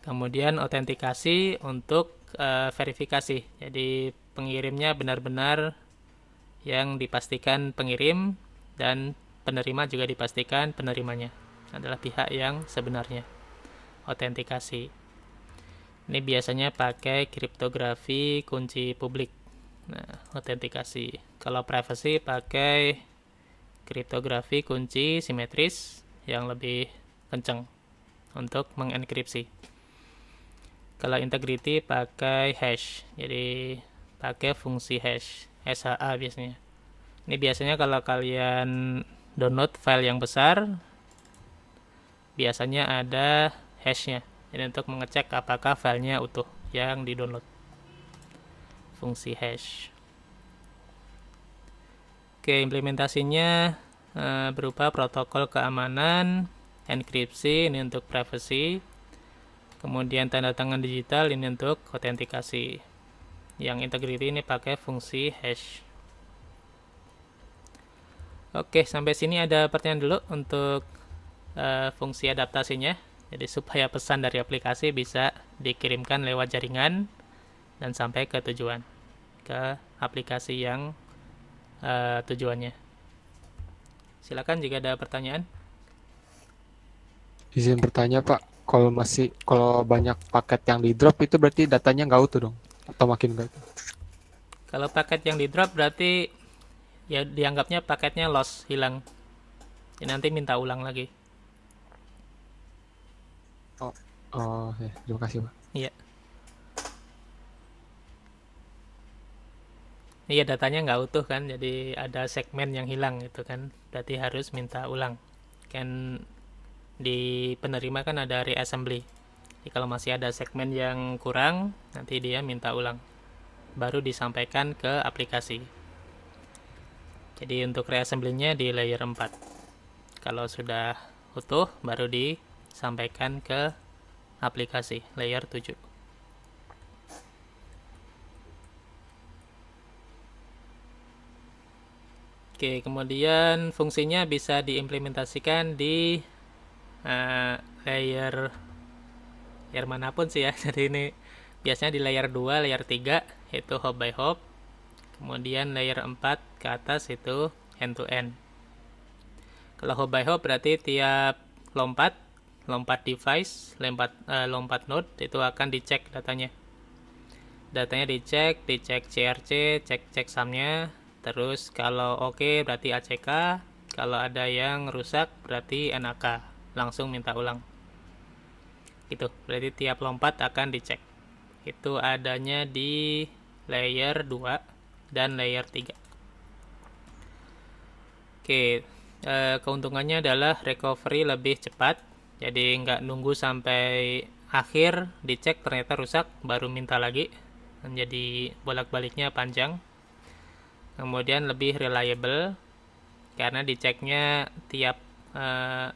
Kemudian autentikasi untuk e, verifikasi. Jadi pengirimnya benar-benar yang dipastikan pengirim dan penerima juga dipastikan penerimanya adalah pihak yang sebenarnya. Otentikasi. Ini biasanya pakai kriptografi kunci publik. Nah, otentikasi. Kalau privacy pakai kriptografi kunci simetris yang lebih kenceng untuk mengenkripsi. Kalau integrity pakai hash. Jadi pakai fungsi hash, SHA biasanya. Ini biasanya kalau kalian download file yang besar biasanya ada hashnya ini untuk mengecek apakah filenya utuh yang di download fungsi hash oke implementasinya e, berupa protokol keamanan enkripsi ini untuk privacy kemudian tanda tangan digital ini untuk autentikasi yang integrity ini pakai fungsi hash Oke, sampai sini ada pertanyaan dulu untuk uh, fungsi adaptasinya. Jadi supaya pesan dari aplikasi bisa dikirimkan lewat jaringan dan sampai ke tujuan, ke aplikasi yang uh, tujuannya. Silakan jika ada pertanyaan. Izin bertanya Pak, kalau masih kalau banyak paket yang di drop itu berarti datanya nggak utuh dong, atau makin nggak Kalau paket yang di drop berarti ya dianggapnya paketnya lost hilang ya, nanti minta ulang lagi oh oh ya terima kasih pak iya iya datanya nggak utuh kan jadi ada segmen yang hilang itu kan berarti harus minta ulang kan di penerima kan ada reassembly jadi kalau masih ada segmen yang kurang nanti dia minta ulang baru disampaikan ke aplikasi jadi untuk reassemblingnya di layer 4 kalau sudah utuh baru disampaikan ke aplikasi layer 7 Oke, kemudian fungsinya bisa diimplementasikan di uh, layer layer manapun sih ya. [laughs] Jadi ini biasanya di layer 2, layer 3 yaitu hop by hop. Kemudian layer 4 ke atas itu end to end. Kalau hop berarti tiap lompat, lompat device, lompat eh, lompat node itu akan dicek datanya. Datanya dicek, dicek CRC, cek cek sumnya. Terus kalau oke okay, berarti ACK, kalau ada yang rusak berarti NAK. Langsung minta ulang. Itu Berarti tiap lompat akan dicek. Itu adanya di layer 2 dan layer 3. Oke, eh, keuntungannya adalah recovery lebih cepat. Jadi nggak nunggu sampai akhir dicek ternyata rusak baru minta lagi. menjadi bolak-baliknya panjang. Kemudian lebih reliable karena diceknya tiap eh,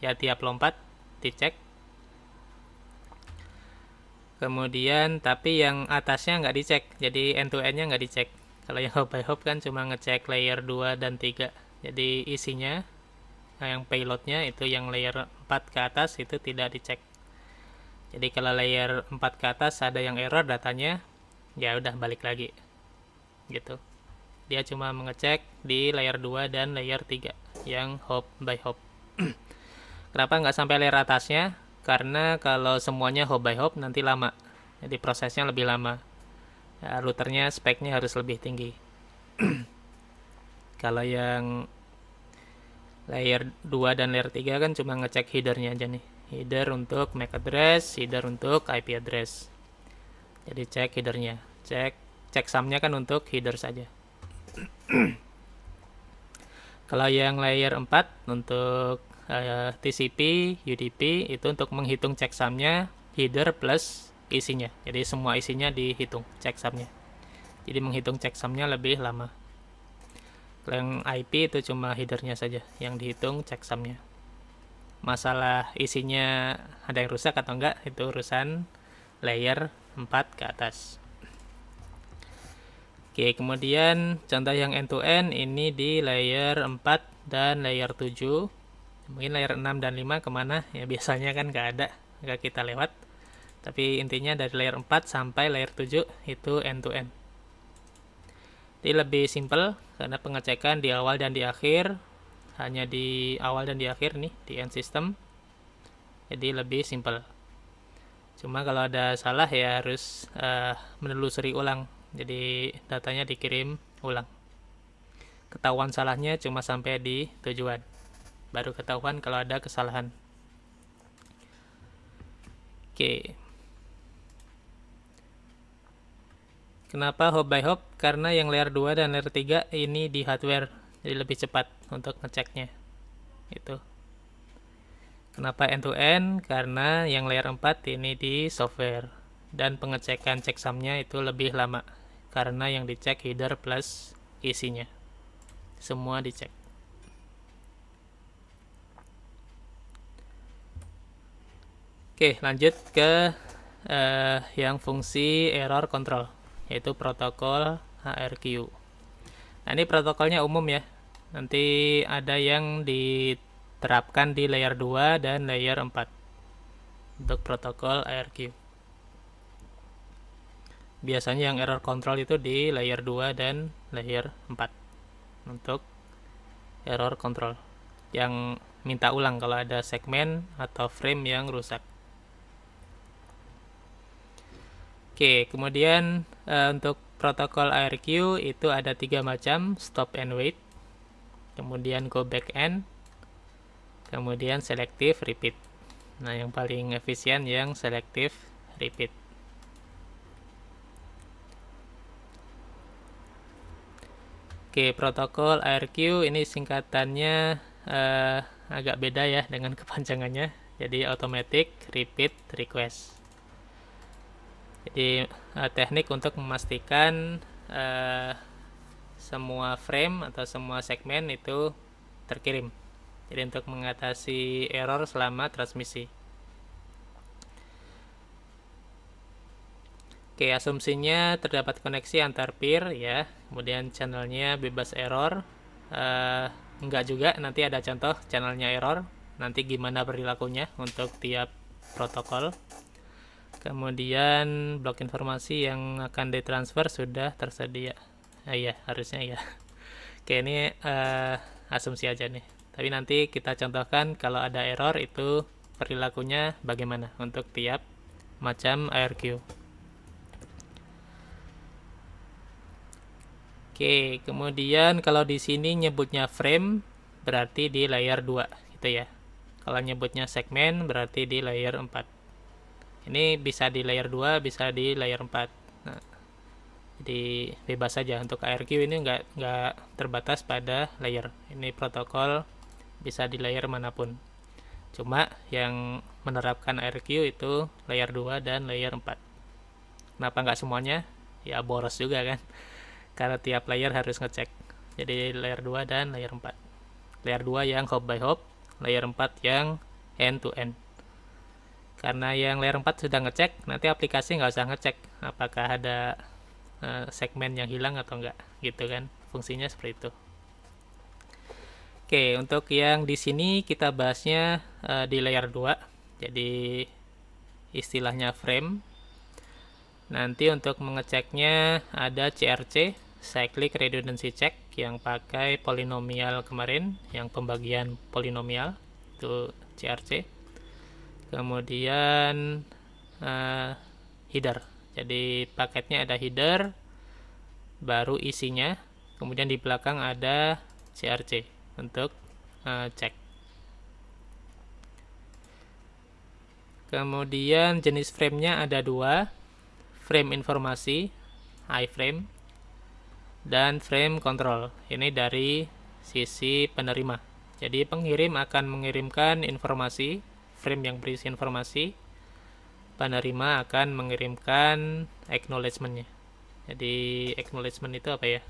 ya tiap lompat dicek. Kemudian tapi yang atasnya nggak dicek, jadi end to endnya nggak dicek. Kalau yang [laughs] hop by hop kan cuma ngecek layer 2 dan 3 jadi isinya nah yang payloadnya itu yang layer 4 ke atas itu tidak dicek jadi kalau layer 4 ke atas ada yang error datanya ya udah balik lagi gitu dia cuma mengecek di layer 2 dan layer 3 yang hop by hop [clears throat] kenapa nggak sampai layer atasnya karena kalau semuanya hop by hop nanti lama jadi prosesnya lebih lama ya, routernya speknya harus lebih tinggi [clears throat] Kalau yang layer 2 dan layer 3 kan cuma ngecek headernya aja nih. Header untuk MAC address, header untuk IP address. Jadi cek headernya. Cek cek sumnya kan untuk header saja. [clears throat] Kalau yang layer 4 untuk uh, eh, TCP, UDP itu untuk menghitung samnya header plus isinya. Jadi semua isinya dihitung samnya Jadi menghitung samnya lebih lama yang IP itu cuma headernya saja yang dihitung checksumnya masalah isinya ada yang rusak atau enggak itu urusan layer 4 ke atas Oke, kemudian contoh yang end to end ini di layer 4 dan layer 7. Mungkin layer 6 dan 5 kemana? Ya biasanya kan enggak ada, enggak kita lewat. Tapi intinya dari layer 4 sampai layer 7 itu end to end. Jadi lebih simple karena pengecekan di awal dan di akhir hanya di awal dan di akhir nih di end system. Jadi lebih simple. Cuma kalau ada salah ya harus uh, menelusuri ulang. Jadi datanya dikirim ulang. Ketahuan salahnya cuma sampai di tujuan. Baru ketahuan kalau ada kesalahan. Oke. Okay. Kenapa hop by hop? Karena yang layer 2 dan layer 3 ini di hardware, jadi lebih cepat untuk ngeceknya. Itu. Kenapa end to end? Karena yang layer 4 ini di software dan pengecekan checksumnya itu lebih lama karena yang dicek header plus isinya. Semua dicek. Oke, lanjut ke uh, yang fungsi error control yaitu protokol HRQ. Nah, ini protokolnya umum ya. Nanti ada yang diterapkan di layer 2 dan layer 4 untuk protokol HRQ. Biasanya yang error control itu di layer 2 dan layer 4 untuk error control yang minta ulang kalau ada segmen atau frame yang rusak. Oke, kemudian Eh, untuk protokol ARQ itu ada tiga macam, stop and wait, kemudian go back end, kemudian selective repeat. Nah, yang paling efisien yang selective repeat. Oke, protokol ARQ ini singkatannya eh, agak beda ya dengan [laughs] kepanjangannya. Jadi automatic repeat request. Jadi uh, teknik untuk memastikan uh, semua frame atau semua segmen itu terkirim. Jadi untuk mengatasi error selama transmisi. Oke, asumsinya terdapat koneksi antar peer ya. Kemudian channelnya bebas error. Uh, enggak juga, nanti ada contoh channelnya error. Nanti gimana perilakunya untuk tiap protokol kemudian blok informasi yang akan ditransfer sudah tersedia ah, iya harusnya ya [laughs] oke ini uh, asumsi aja nih tapi nanti kita contohkan kalau ada error itu perilakunya bagaimana untuk tiap macam ARQ Oke, kemudian kalau di sini nyebutnya frame berarti di layer 2 gitu ya. Kalau nyebutnya segmen berarti di layer 4 ini bisa di layer 2 bisa di layer 4 nah, jadi bebas saja untuk ARQ ini enggak nggak terbatas pada layer ini protokol bisa di layer manapun cuma yang menerapkan ARQ itu layer 2 dan layer 4 kenapa nggak semuanya ya boros juga kan [laughs] karena tiap layer harus ngecek jadi layer 2 dan layer 4 layer 2 yang hop by hop layer 4 yang end to end karena yang layer 4 sudah ngecek nanti aplikasi nggak usah ngecek apakah ada uh, segmen yang hilang atau enggak gitu kan fungsinya seperti itu Oke untuk yang di sini kita bahasnya uh, di layer 2 jadi istilahnya frame nanti untuk mengeceknya ada CRC cyclic redundancy check yang pakai polinomial kemarin yang pembagian polinomial itu CRC kemudian uh, header jadi paketnya ada header baru isinya kemudian di belakang ada crc untuk uh, cek kemudian jenis framenya ada dua frame informasi iframe dan frame control ini dari sisi penerima jadi pengirim akan mengirimkan informasi frame yang berisi informasi, penerima akan mengirimkan acknowledgement-nya. Jadi acknowledgement itu apa ya?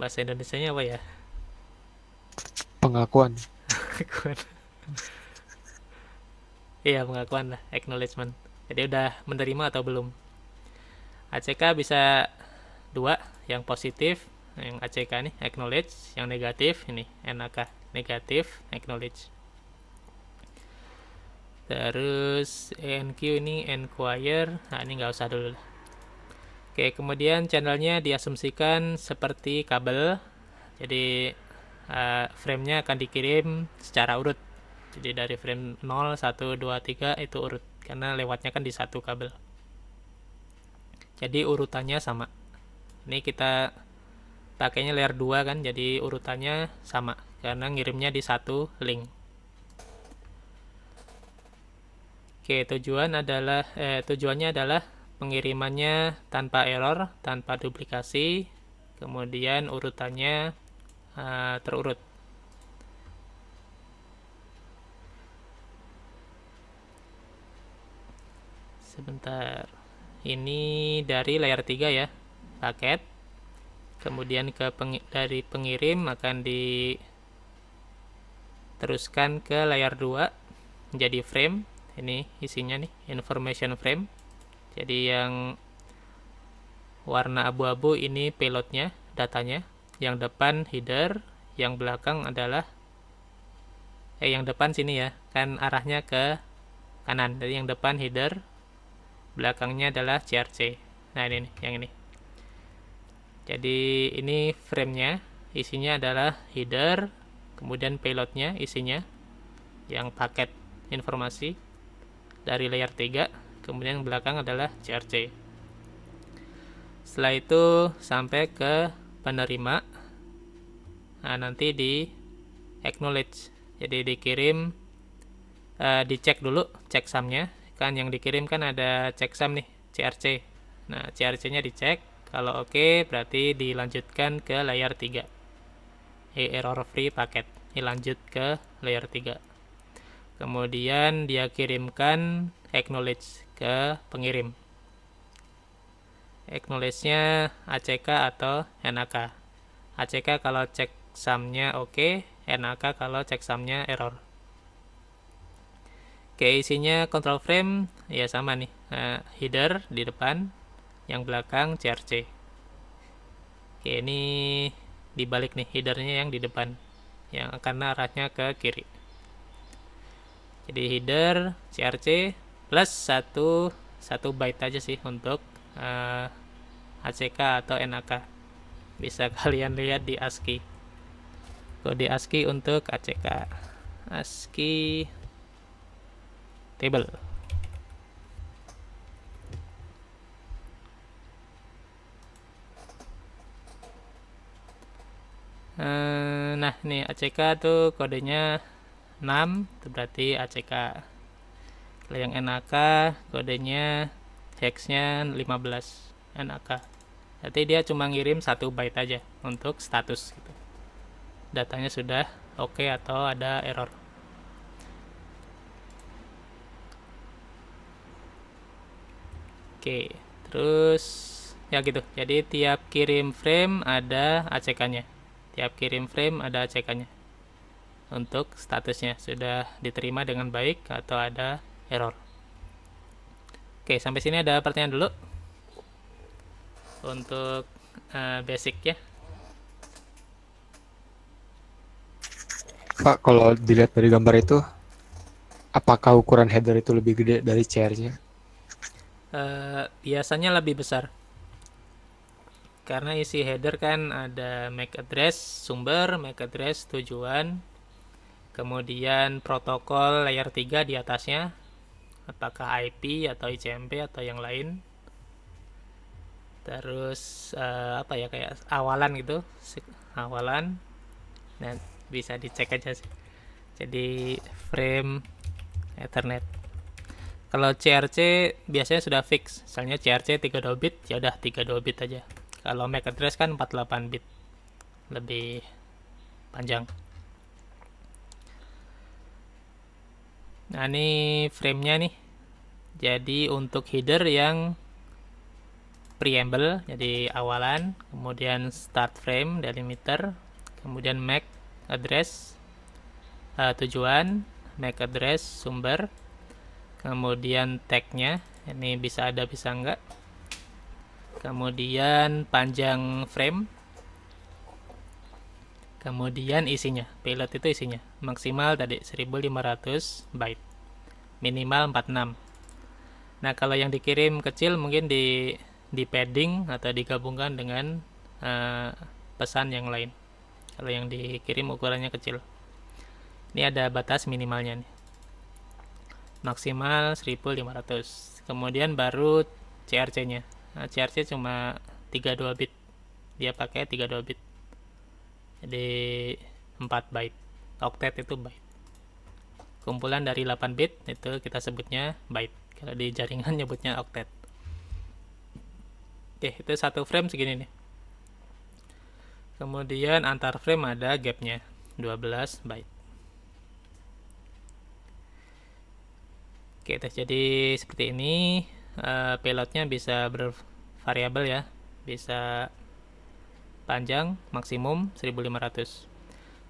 Bahasa Indonesia-nya apa ya? Pengakuan. pengakuan. [laughs] Iya pengakuan lah, acknowledgement. Jadi udah menerima atau belum? ACK bisa dua, yang positif, yang ACK nih acknowledge, yang negatif ini NAK negatif acknowledge terus NQ ini enquire nah ini nggak usah dulu Oke, kemudian channelnya diasumsikan seperti kabel, jadi uh, framenya akan dikirim secara urut. Jadi dari frame 0, 1, 2, 3 itu urut, karena lewatnya kan di satu kabel. Jadi urutannya sama. Ini kita pakainya layer 2 kan, jadi urutannya sama, karena ngirimnya di satu link. Oke, tujuan adalah eh, tujuannya adalah pengirimannya tanpa error, tanpa duplikasi, kemudian urutannya eh, terurut. Sebentar. Ini dari layar 3 ya, paket. Kemudian ke peng dari pengirim akan diteruskan ke layar 2 menjadi frame ini isinya nih information frame jadi yang warna abu-abu ini payloadnya datanya yang depan header yang belakang adalah eh yang depan sini ya kan arahnya ke kanan jadi yang depan header belakangnya adalah crc nah ini nih, yang ini jadi ini framenya isinya adalah header kemudian payloadnya isinya yang paket informasi dari layar 3 kemudian belakang adalah CRC setelah itu sampai ke penerima nah nanti di acknowledge jadi dikirim uh, dicek dulu ceksamnya kan yang dikirim kan ada checksum nih CRC nah CRC nya dicek kalau oke okay, berarti dilanjutkan ke layar 3 eh, error free paket dilanjut ke layer 3 Kemudian dia kirimkan acknowledge ke pengirim. Acknowledge-nya ACK atau NAK. ACK kalau cek sumnya oke, okay, NAK kalau cek sumnya error. Oke, isinya control frame ya sama nih. Uh, header di depan, yang belakang CRC. Oke, ini dibalik nih headernya yang di depan. Yang karena arahnya ke kiri jadi header crc plus satu satu byte aja sih untuk uh, eh, ACK atau NAK bisa [laughs] kalian lihat di ASCII kode ASCII untuk ACK ASCII table eh, nah nih ACK tuh kodenya 6 itu berarti ACK kalau yang NAK kodenya hexnya 15 NAK berarti dia cuma ngirim satu byte aja untuk status gitu. datanya sudah oke okay atau ada error oke okay, terus ya gitu jadi tiap kirim frame ada ACK nya tiap kirim frame ada ACK nya untuk statusnya sudah diterima dengan baik atau ada error. Oke, sampai sini ada pertanyaan dulu untuk uh, basic ya. Pak, kalau dilihat dari gambar itu, apakah ukuran header itu lebih gede dari chair nya Uh, eh, biasanya lebih besar karena isi header kan ada MAC address sumber, MAC address tujuan, kemudian protokol layer 3 di atasnya apakah IP atau ICMP atau yang lain terus uh, apa ya kayak awalan gitu awalan dan nah, bisa dicek aja sih jadi frame Ethernet kalau CRC biasanya sudah fix misalnya CRC 32 bit ya udah 32 bit aja kalau MAC address kan 48 bit lebih panjang Nah, ini framenya nih. Jadi untuk header yang preamble, jadi awalan, kemudian start frame, delimiter, kemudian MAC address, uh, tujuan, MAC address, sumber, kemudian tagnya, ini bisa ada bisa enggak, kemudian panjang frame, Kemudian isinya, payload itu isinya maksimal tadi 1500 byte, minimal 46. Nah, kalau yang dikirim kecil mungkin di di padding atau digabungkan dengan uh, pesan yang lain. Kalau yang dikirim ukurannya kecil. Ini ada batas minimalnya nih. Maksimal 1500. Kemudian baru CRC-nya. Nah, CRC cuma 32 bit. Dia pakai 32 bit jadi 4 byte octet itu byte kumpulan dari 8 bit itu kita sebutnya byte kalau di jaringan [laughs] nyebutnya octet oke itu satu frame segini nih kemudian antar frame ada gapnya 12 byte oke jadi seperti ini uh, payloadnya bisa bervariabel ya bisa panjang maksimum 1500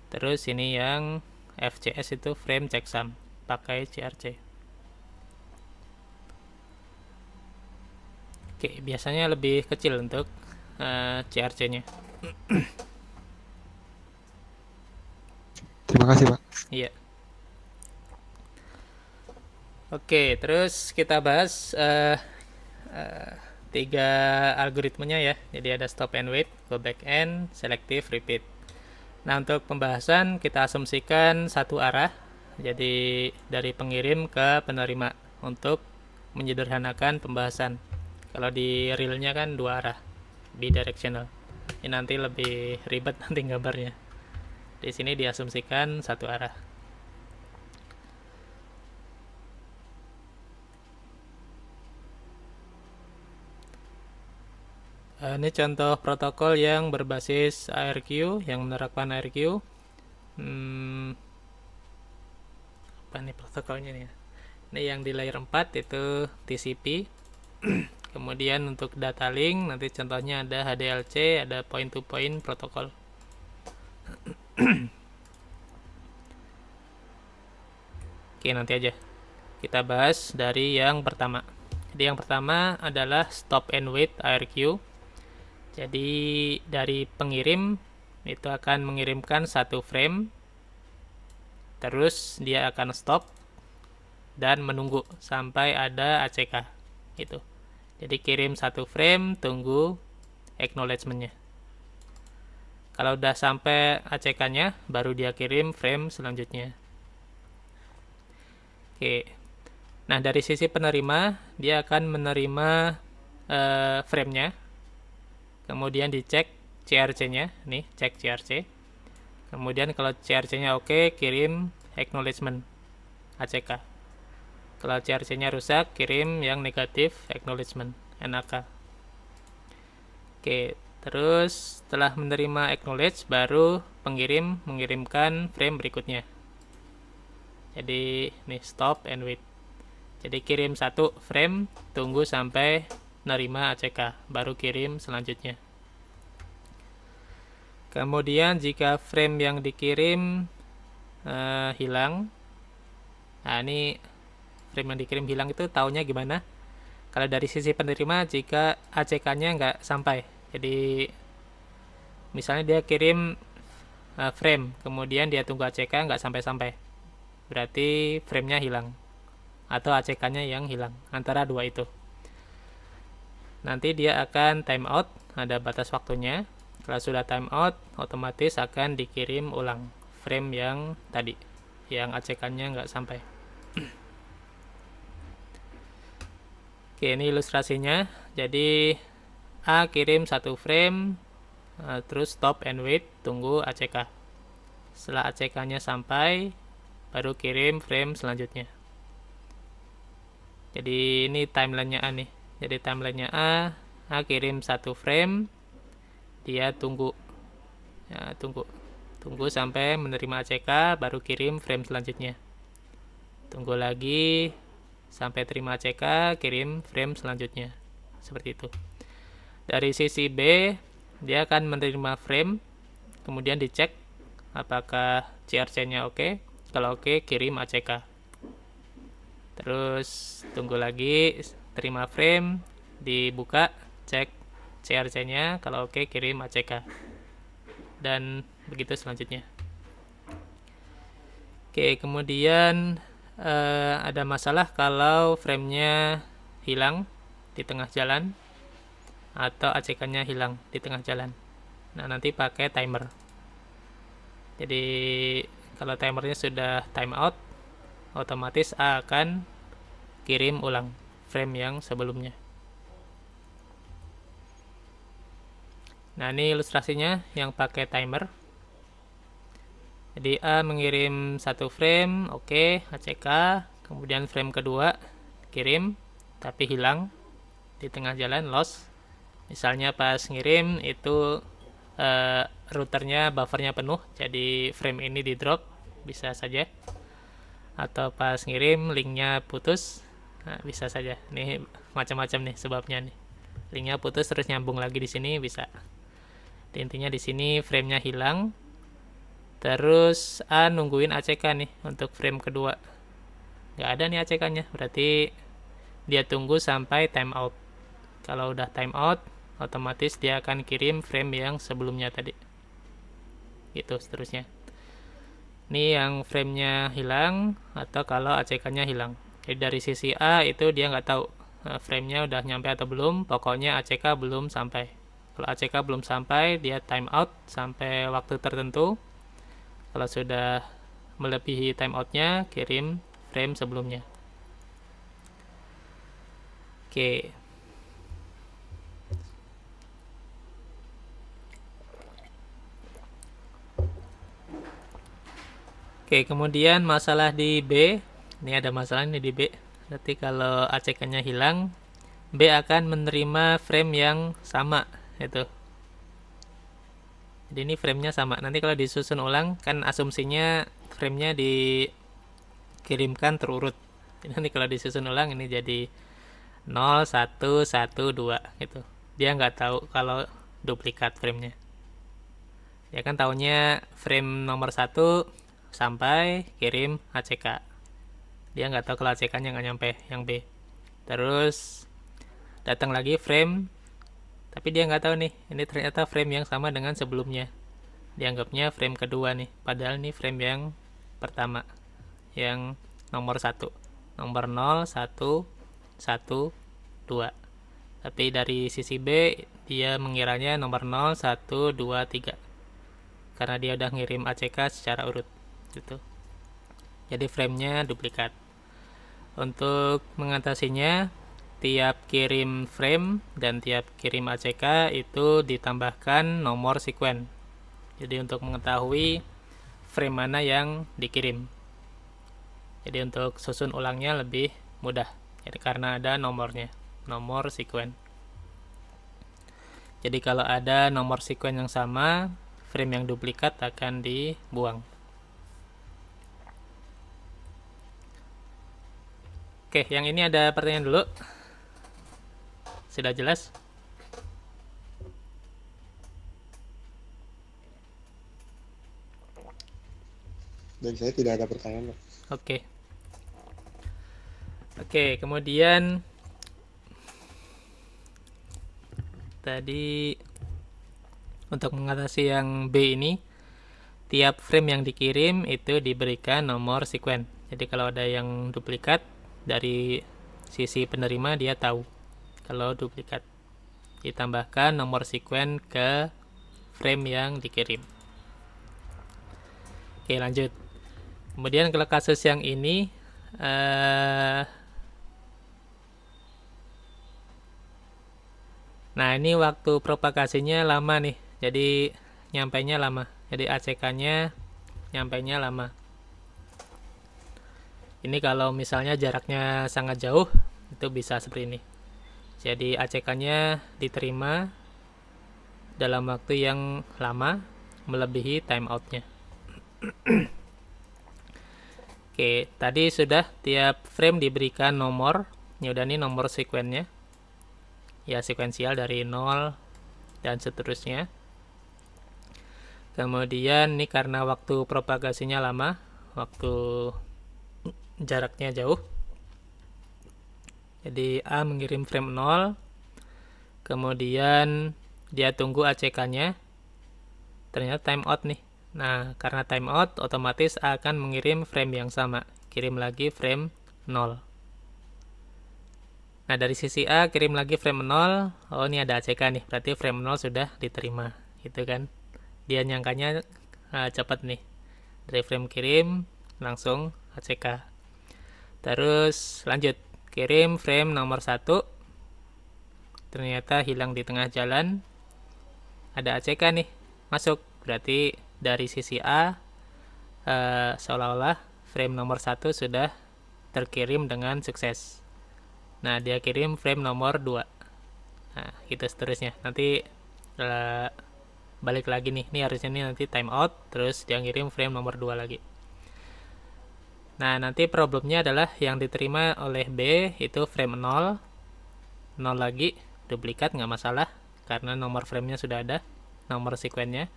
terus ini yang FCS itu frame checksum pakai CRC oke biasanya lebih kecil untuk uh, eh, CRC nya terima kasih pak iya oke terus kita bahas uh, uh, tiga algoritmenya ya. Jadi ada stop and wait, go back and selective repeat. Nah, untuk pembahasan kita asumsikan satu arah. Jadi dari pengirim ke penerima untuk menyederhanakan pembahasan. Kalau di realnya kan dua arah, bidirectional. Ini nanti lebih ribet [laughs] nanti gambarnya. Di sini diasumsikan satu arah. Eh, ini contoh protokol yang berbasis ARQ, yang menerapkan ARQ. Hmm, apa nih protokolnya nih? Ya? Ini yang di layer 4 itu TCP. [clears throat] Kemudian untuk data link nanti contohnya ada HDLC, ada point to point protokol. [clears throat] Oke, nanti aja. Kita bahas dari yang pertama. Jadi yang pertama adalah stop and wait ARQ jadi dari pengirim itu akan mengirimkan satu frame, terus dia akan stop dan menunggu sampai ada ACK gitu. Jadi kirim satu frame, tunggu acknowledgementnya. Kalau udah sampai ACK-nya, baru dia kirim frame selanjutnya. Oke. Nah, dari sisi penerima, dia akan menerima uh, frame-nya kemudian dicek CRC-nya, nih cek CRC. Kemudian kalau CRC-nya oke, kirim acknowledgement ACK. Kalau CRC-nya rusak, kirim yang negatif acknowledgement NAK. Oke, terus setelah menerima acknowledge baru pengirim mengirimkan frame berikutnya. Jadi nih stop and wait. Jadi kirim satu frame, tunggu sampai nerima ACK, baru kirim selanjutnya. Kemudian jika frame yang dikirim uh, hilang, nah ini frame yang dikirim hilang itu tahunya gimana? Kalau dari sisi penerima jika ACK-nya nggak sampai, jadi misalnya dia kirim uh, frame, kemudian dia tunggu ACK nggak sampai-sampai, berarti framenya hilang atau ACK-nya yang hilang antara dua itu nanti dia akan time out ada batas waktunya kalau sudah time out otomatis akan dikirim ulang frame yang tadi yang ACK-nya nggak sampai oke ini ilustrasinya jadi A kirim satu frame eh, terus stop and wait tunggu ACK setelah ACK-nya sampai baru kirim frame selanjutnya jadi ini timelinenya A nih jadi timelinenya A A kirim satu frame dia tunggu ya, tunggu tunggu sampai menerima ACK baru kirim frame selanjutnya tunggu lagi sampai terima ACK kirim frame selanjutnya seperti itu dari sisi B dia akan menerima frame kemudian dicek apakah CRC-nya oke okay. kalau oke okay, kirim ACK terus tunggu lagi terima frame dibuka cek CRC nya kalau oke okay, kirim ACK dan begitu selanjutnya oke okay, kemudian uh, ada masalah kalau frame-nya hilang di tengah jalan atau ACK nya hilang di tengah jalan nah nanti pakai timer jadi kalau timernya sudah time out otomatis akan kirim ulang frame yang sebelumnya nah ini ilustrasinya yang pakai timer jadi A mengirim satu frame oke okay, ACK kemudian frame kedua kirim tapi hilang di tengah jalan loss misalnya pas ngirim itu e, routernya buffernya penuh jadi frame ini di drop bisa saja atau pas ngirim linknya putus nah, bisa saja nih macam-macam nih sebabnya nih linknya putus terus nyambung lagi di sini bisa intinya di sini framenya hilang terus A nungguin ACK nih untuk frame kedua nggak ada nih ACK nya berarti dia tunggu sampai time out, kalau udah time out otomatis dia akan kirim frame yang sebelumnya tadi gitu seterusnya ini yang framenya hilang atau kalau ACK nya hilang jadi eh, dari sisi A itu dia nggak tahu frame eh, framenya udah nyampe atau belum, pokoknya ACK belum sampai. Kalau ACK belum sampai, dia time out sampai waktu tertentu. Kalau sudah melebihi time outnya, kirim frame sebelumnya. Oke. Oke, kemudian masalah di B ini ada masalah ini di B nanti kalau ACK nya hilang B akan menerima frame yang sama itu jadi ini frame-nya sama nanti kalau disusun ulang kan asumsinya frame-nya dikirimkan terurut jadi nanti kalau disusun ulang ini jadi 0, 1, 1, 2 gitu dia nggak tahu kalau duplikat frame-nya. dia kan tahunya frame nomor 1 sampai kirim ACK dia nggak tahu yang nggak nyampe yang B terus datang lagi frame tapi dia nggak tahu nih ini ternyata frame yang sama dengan sebelumnya dianggapnya frame kedua nih padahal ini frame yang pertama yang nomor satu nomor 0 1 1 2 tapi dari sisi B dia mengiranya nomor 0 1 2 3 karena dia udah ngirim ACK secara urut gitu jadi framenya duplikat untuk mengatasinya, tiap kirim frame dan tiap kirim ACK itu ditambahkan nomor sekuen. Jadi untuk mengetahui frame mana yang dikirim. Jadi untuk susun ulangnya lebih mudah. Jadi karena ada nomornya, nomor sekuen. Jadi kalau ada nomor sekuen yang sama, frame yang duplikat akan dibuang. Oke, yang ini ada pertanyaan dulu. Sudah jelas? Dan saya tidak ada pertanyaan. Oke. Oke, kemudian tadi untuk mengatasi yang B ini tiap frame yang dikirim itu diberikan nomor sequen. Jadi kalau ada yang duplikat dari sisi penerima dia tahu kalau duplikat ditambahkan nomor sekuen ke frame yang dikirim oke lanjut kemudian kalau kasus yang ini eh, nah ini waktu propagasinya lama nih jadi nyampainya lama jadi ACK nya nyampainya lama ini kalau misalnya jaraknya sangat jauh, itu bisa seperti ini. Jadi ACK-nya diterima dalam waktu yang lama melebihi timeout-nya. Oke, tadi sudah tiap frame diberikan nomor. Ini ya udah nih nomor sekuennya. Ya, sekuensial dari 0 dan seterusnya. Kemudian ini karena waktu propagasinya lama, waktu jaraknya jauh. Jadi A mengirim frame 0, kemudian dia tunggu ACK-nya. Ternyata time out nih. Nah, karena time out, otomatis A akan mengirim frame yang sama. Kirim lagi frame 0. Nah, dari sisi A kirim lagi frame 0. Oh, ini ada ACK nih. Berarti frame 0 sudah diterima, gitu kan. Dia nyangkanya uh, ah, cepat nih. Dari frame kirim langsung ACK terus lanjut kirim frame nomor satu ternyata hilang di tengah jalan ada ACK nih masuk berarti dari sisi A eh, seolah-olah frame nomor satu sudah terkirim dengan sukses nah dia kirim frame nomor 2 nah itu seterusnya nanti eh, balik lagi nih ini harusnya nih nanti time out terus dia ngirim frame nomor 2 lagi Nah, nanti problemnya adalah yang diterima oleh B itu frame 0, 0 lagi, duplikat nggak masalah, karena nomor framenya sudah ada, nomor sequenya.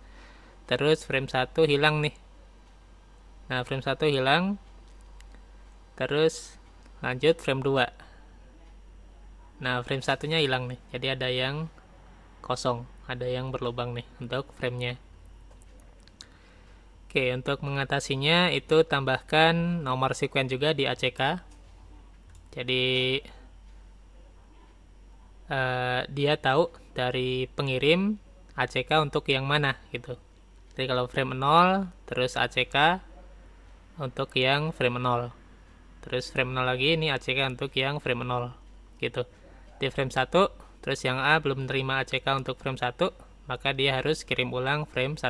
Terus frame 1 hilang nih. Nah, frame 1 hilang, terus lanjut frame 2. Nah, frame satunya hilang nih, jadi ada yang kosong, ada yang berlubang nih untuk framenya. Oke, untuk mengatasinya itu tambahkan nomor sekuen juga di ACK. Jadi eh, dia tahu dari pengirim ACK untuk yang mana gitu. Jadi kalau frame 0 terus ACK untuk yang frame 0. Terus frame 0 lagi ini ACK untuk yang frame 0 gitu. Di frame 1 terus yang A belum menerima ACK untuk frame 1, maka dia harus kirim ulang frame 1.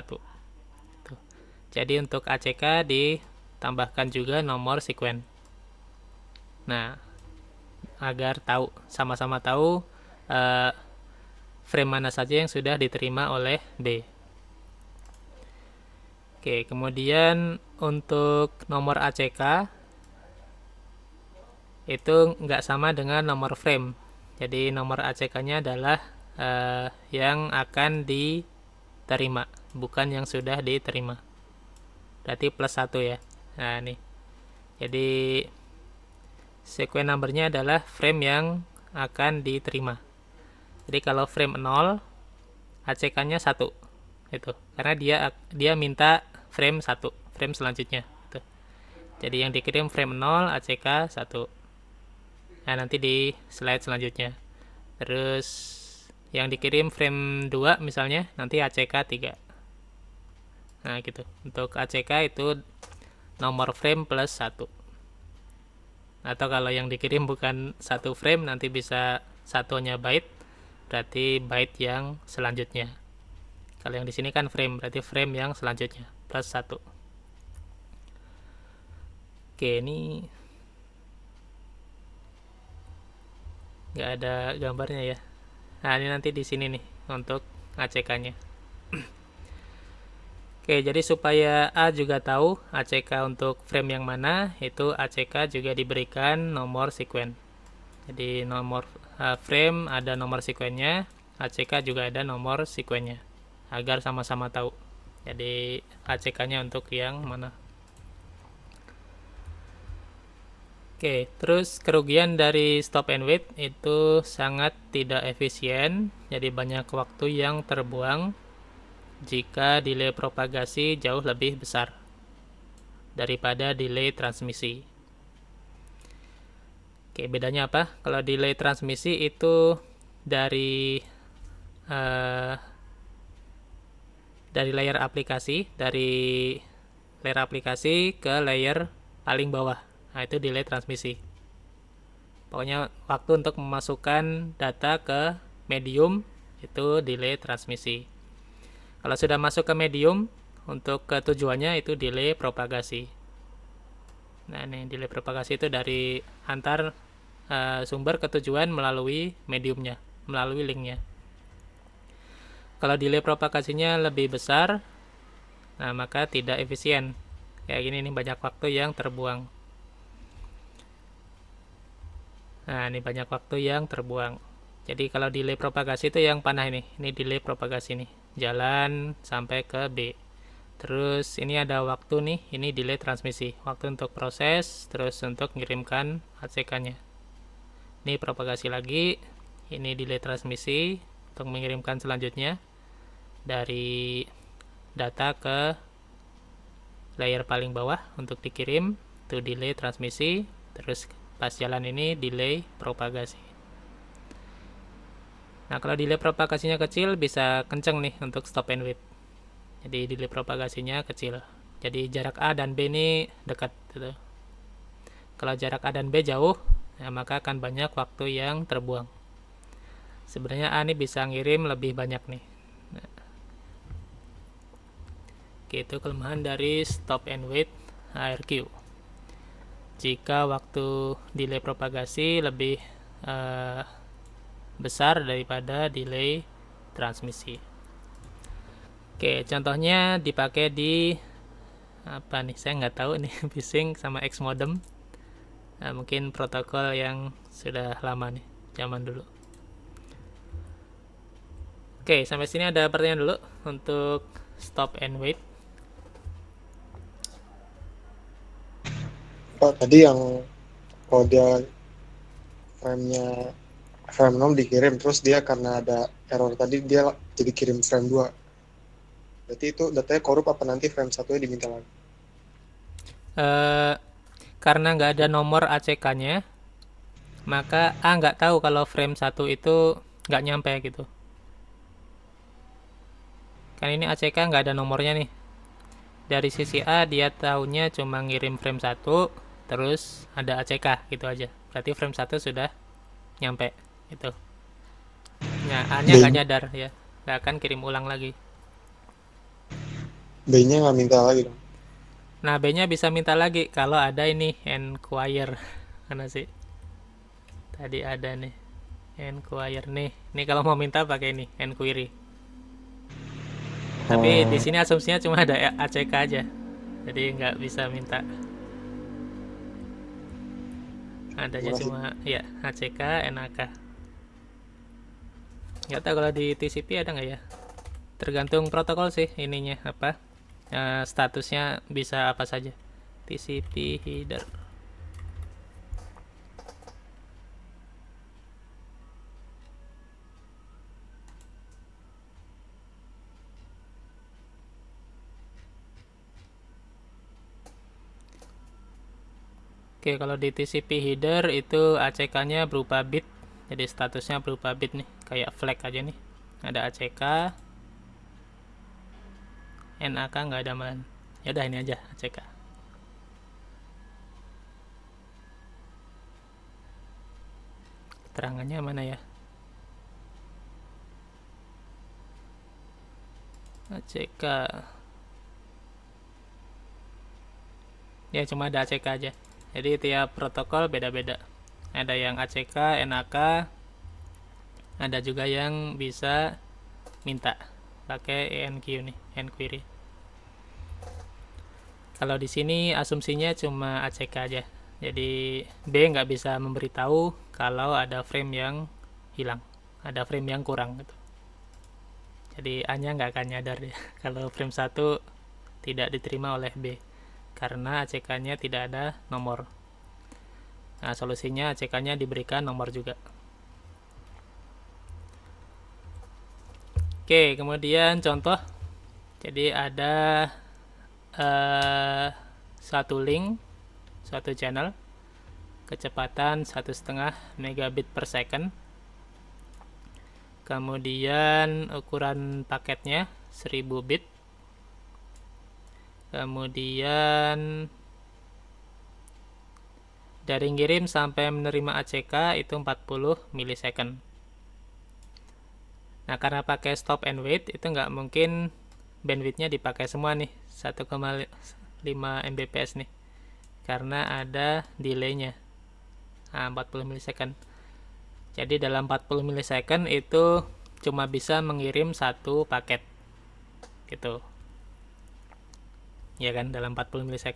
Jadi untuk ACK ditambahkan juga nomor sekuen. Nah, agar tahu sama-sama tahu uh, frame mana saja yang sudah diterima oleh B. Oke, kemudian untuk nomor ACK itu nggak sama dengan nomor frame. Jadi nomor ACK-nya adalah uh, yang akan diterima, bukan yang sudah diterima berarti plus 1 ya nah ini jadi sequence numbernya adalah frame yang akan diterima jadi kalau frame 0 ACK nya 1 itu karena dia dia minta frame 1 frame selanjutnya itu. jadi yang dikirim frame 0 ACK 1 nah nanti di slide selanjutnya terus yang dikirim frame 2 misalnya nanti ACK 3 nah gitu untuk ACK itu nomor frame plus satu atau kalau yang dikirim bukan satu frame nanti bisa satunya byte berarti byte yang selanjutnya kalau yang di sini kan frame berarti frame yang selanjutnya plus satu oke ini nggak ada gambarnya ya nah ini nanti di sini nih untuk ACK nya [clears throat] Oke, jadi supaya A juga tahu ACK untuk frame yang mana, itu ACK juga diberikan nomor sekuen. Jadi nomor frame ada nomor sekuennya, ACK juga ada nomor sekuennya, agar sama-sama tahu. Jadi ACK-nya untuk yang mana. Oke, terus kerugian dari stop and wait itu sangat tidak efisien, jadi banyak waktu yang terbuang jika delay propagasi jauh lebih besar daripada delay transmisi. Oke, bedanya apa? Kalau delay transmisi itu dari uh, dari layer aplikasi, dari layer aplikasi ke layer paling bawah. Nah, itu delay transmisi. Pokoknya waktu untuk memasukkan data ke medium itu delay transmisi. Kalau sudah masuk ke medium, untuk ketujuannya itu delay propagasi. Nah, ini delay propagasi itu dari antar uh, sumber ke tujuan melalui mediumnya, melalui linknya. Kalau delay propagasinya lebih besar, nah maka tidak efisien. Kayak gini ini banyak waktu yang terbuang. Nah, ini banyak waktu yang terbuang. Jadi kalau delay propagasi itu yang panah ini. Ini delay propagasi ini jalan sampai ke B terus ini ada waktu nih ini delay transmisi waktu untuk proses terus untuk ngirimkan ACK nya ini propagasi lagi ini delay transmisi untuk mengirimkan selanjutnya dari data ke layer paling bawah untuk dikirim to delay transmisi terus pas jalan ini delay propagasi Nah, kalau delay propagasinya kecil bisa kenceng nih untuk stop and wait Jadi delay propagasinya kecil. Jadi jarak A dan B ini dekat gitu. Kalau jarak A dan B jauh, ya maka akan banyak waktu yang terbuang. Sebenarnya A ini bisa ngirim lebih banyak nih. Nah. Itu kelemahan dari stop and wait ARQ. Jika waktu delay propagasi lebih uh, besar daripada delay transmisi. Oke, contohnya dipakai di apa nih? Saya nggak tahu nih phishing [laughs] sama X modem. Nah, mungkin protokol yang sudah lama nih, zaman dulu. Oke, sampai sini ada pertanyaan dulu untuk stop and wait. Pak, oh, tadi yang kode dia frame-nya frame 0 dikirim terus dia karena ada error tadi dia jadi kirim frame 2 berarti itu datanya korup apa nanti frame satunya diminta lagi uh, karena nggak ada nomor ACK nya maka A ah, nggak tahu kalau frame 1 itu nggak nyampe gitu kan ini ACK nggak ada nomornya nih dari sisi A dia tahunya cuma ngirim frame 1 terus ada ACK gitu aja berarti frame 1 sudah nyampe itu nah ya, hanya nggak nyadar ya nggak akan kirim ulang lagi B nya nggak minta lagi dong nah B nya bisa minta lagi kalau ada ini enquire [laughs] mana sih tadi ada nih enquire nih nih kalau mau minta pakai ini enquiry tapi hmm. di sini asumsinya cuma ada ACK aja jadi nggak bisa minta adanya cuma ya ACK NAK nggak tahu kalau di TCP ada nggak ya tergantung protokol sih ininya apa uh, statusnya bisa apa saja TCP header Oke, kalau di TCP header itu ACK-nya berupa bit. Jadi statusnya berupa bit nih kayak flag aja nih ada ACK NAK nggak ada malan ya udah ini aja ACK terangannya mana ya ACK ya cuma ada ACK aja jadi tiap protokol beda-beda ada yang ACK, NAK, ada juga yang bisa minta pakai enq nih enquiry kalau di sini asumsinya cuma ACK aja jadi B nggak bisa memberitahu kalau ada frame yang hilang ada frame yang kurang gitu jadi A nya nggak akan nyadar ya [laughs] kalau frame 1 tidak diterima oleh B karena ACK nya tidak ada nomor nah solusinya ACK nya diberikan nomor juga Oke, kemudian contoh. Jadi ada uh, satu link, satu channel, kecepatan satu setengah megabit per second. Kemudian ukuran paketnya 1000 bit. Kemudian dari ngirim sampai menerima ACK itu 40 milisecond. Nah karena pakai stop and wait itu nggak mungkin bandwidthnya dipakai semua nih 1,5 Mbps nih karena ada delaynya nah, 40 ms. jadi dalam 40 ms itu cuma bisa mengirim satu paket gitu ya kan dalam 40 ms.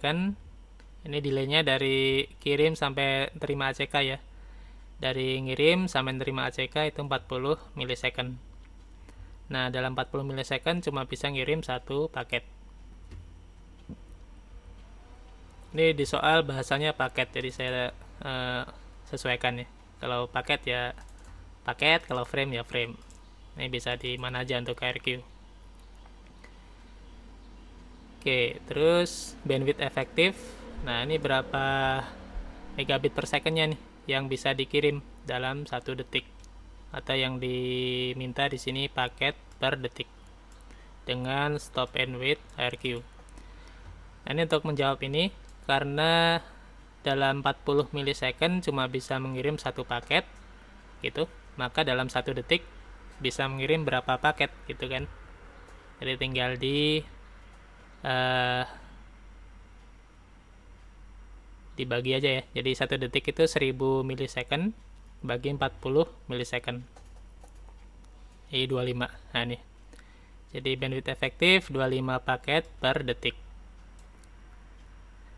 ini delaynya dari kirim sampai terima ACK ya dari ngirim sampai terima ACK itu 40 milisecond Nah, dalam 40 ms cuma bisa ngirim satu paket. Ini di soal bahasanya paket, jadi saya uh, sesuaikan ya. Kalau paket ya paket, kalau frame ya frame. Ini bisa di mana aja untuk KRQ. Oke, terus bandwidth efektif. Nah, ini berapa megabit per secondnya nih yang bisa dikirim dalam satu detik atau yang diminta di sini paket per detik dengan stop and wait RQ. Nah, ini untuk menjawab ini karena dalam 40 milisecond cuma bisa mengirim satu paket gitu, maka dalam satu detik bisa mengirim berapa paket gitu kan. Jadi tinggal di uh, dibagi aja ya. Jadi satu detik itu 1000 milisecond bagi 40 milisecond i25 nah ini jadi bandwidth efektif 25 paket per detik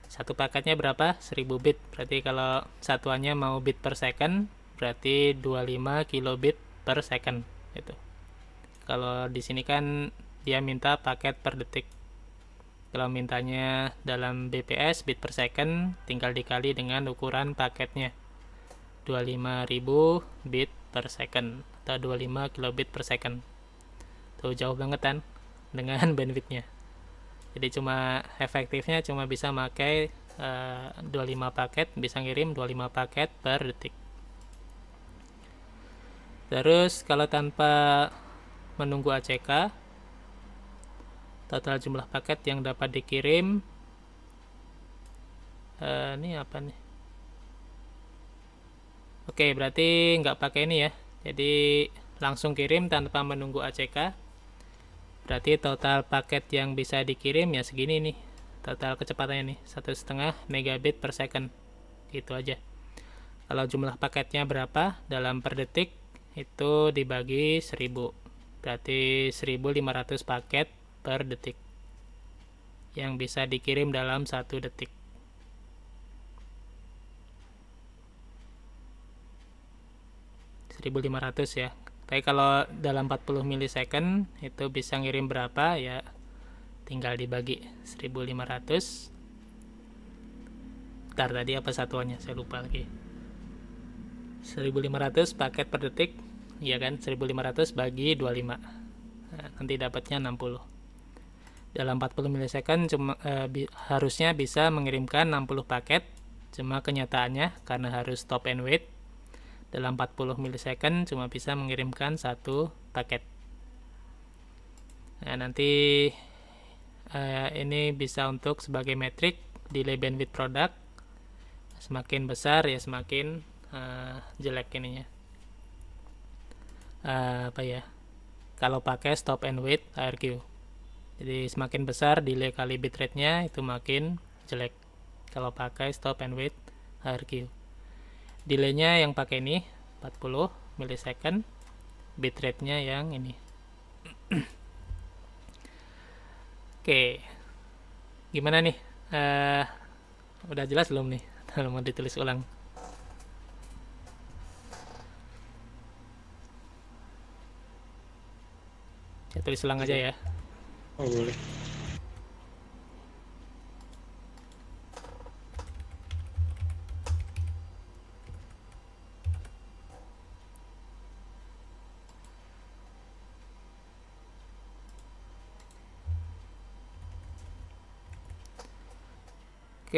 satu paketnya berapa 1000 bit berarti kalau satuannya mau bit per second berarti 25 kilobit per second itu kalau di sini kan dia minta paket per detik kalau mintanya dalam BPS bit per second tinggal dikali dengan ukuran paketnya 25.000 bit per second atau 25 kilobit per second tuh jauh banget kan [laughs] dengan bandwidthnya jadi cuma efektifnya cuma bisa pakai eh, uh, 25 paket bisa ngirim 25 paket per detik terus kalau tanpa menunggu ACK total jumlah paket yang dapat dikirim uh, ini apa nih Oke, berarti nggak pakai ini ya. Jadi langsung kirim tanpa menunggu ACK. Berarti total paket yang bisa dikirim ya segini nih. Total kecepatannya nih, satu setengah megabit per second. itu aja. Kalau jumlah paketnya berapa dalam per detik itu dibagi 1000. Berarti 1500 paket per detik yang bisa dikirim dalam satu detik. 1500 ya tapi kalau dalam 40 milisecond itu bisa ngirim berapa ya tinggal dibagi 1500 ntar tadi apa satuannya saya lupa lagi 1500 paket per detik ya kan 1500 bagi 25 nah, nanti dapatnya 60 dalam 40 milisekon cuma eh, bi harusnya bisa mengirimkan 60 paket cuma kenyataannya karena harus stop and wait dalam 40 milisecond cuma bisa mengirimkan satu paket nah nanti uh, ini bisa untuk sebagai metrik delay bandwidth product semakin besar ya semakin uh, jelek ininya uh, apa ya kalau pakai stop and wait ARQ jadi semakin besar delay kali bitrate nya itu makin jelek kalau pakai stop and wait ARQ delaynya yang pakai ini 40 milisecond bitrate nya yang ini [clears throat] oke gimana nih uh, udah jelas belum nih [laughs] kalau mau ditulis ulang ya tulis ulang aja ya oh boleh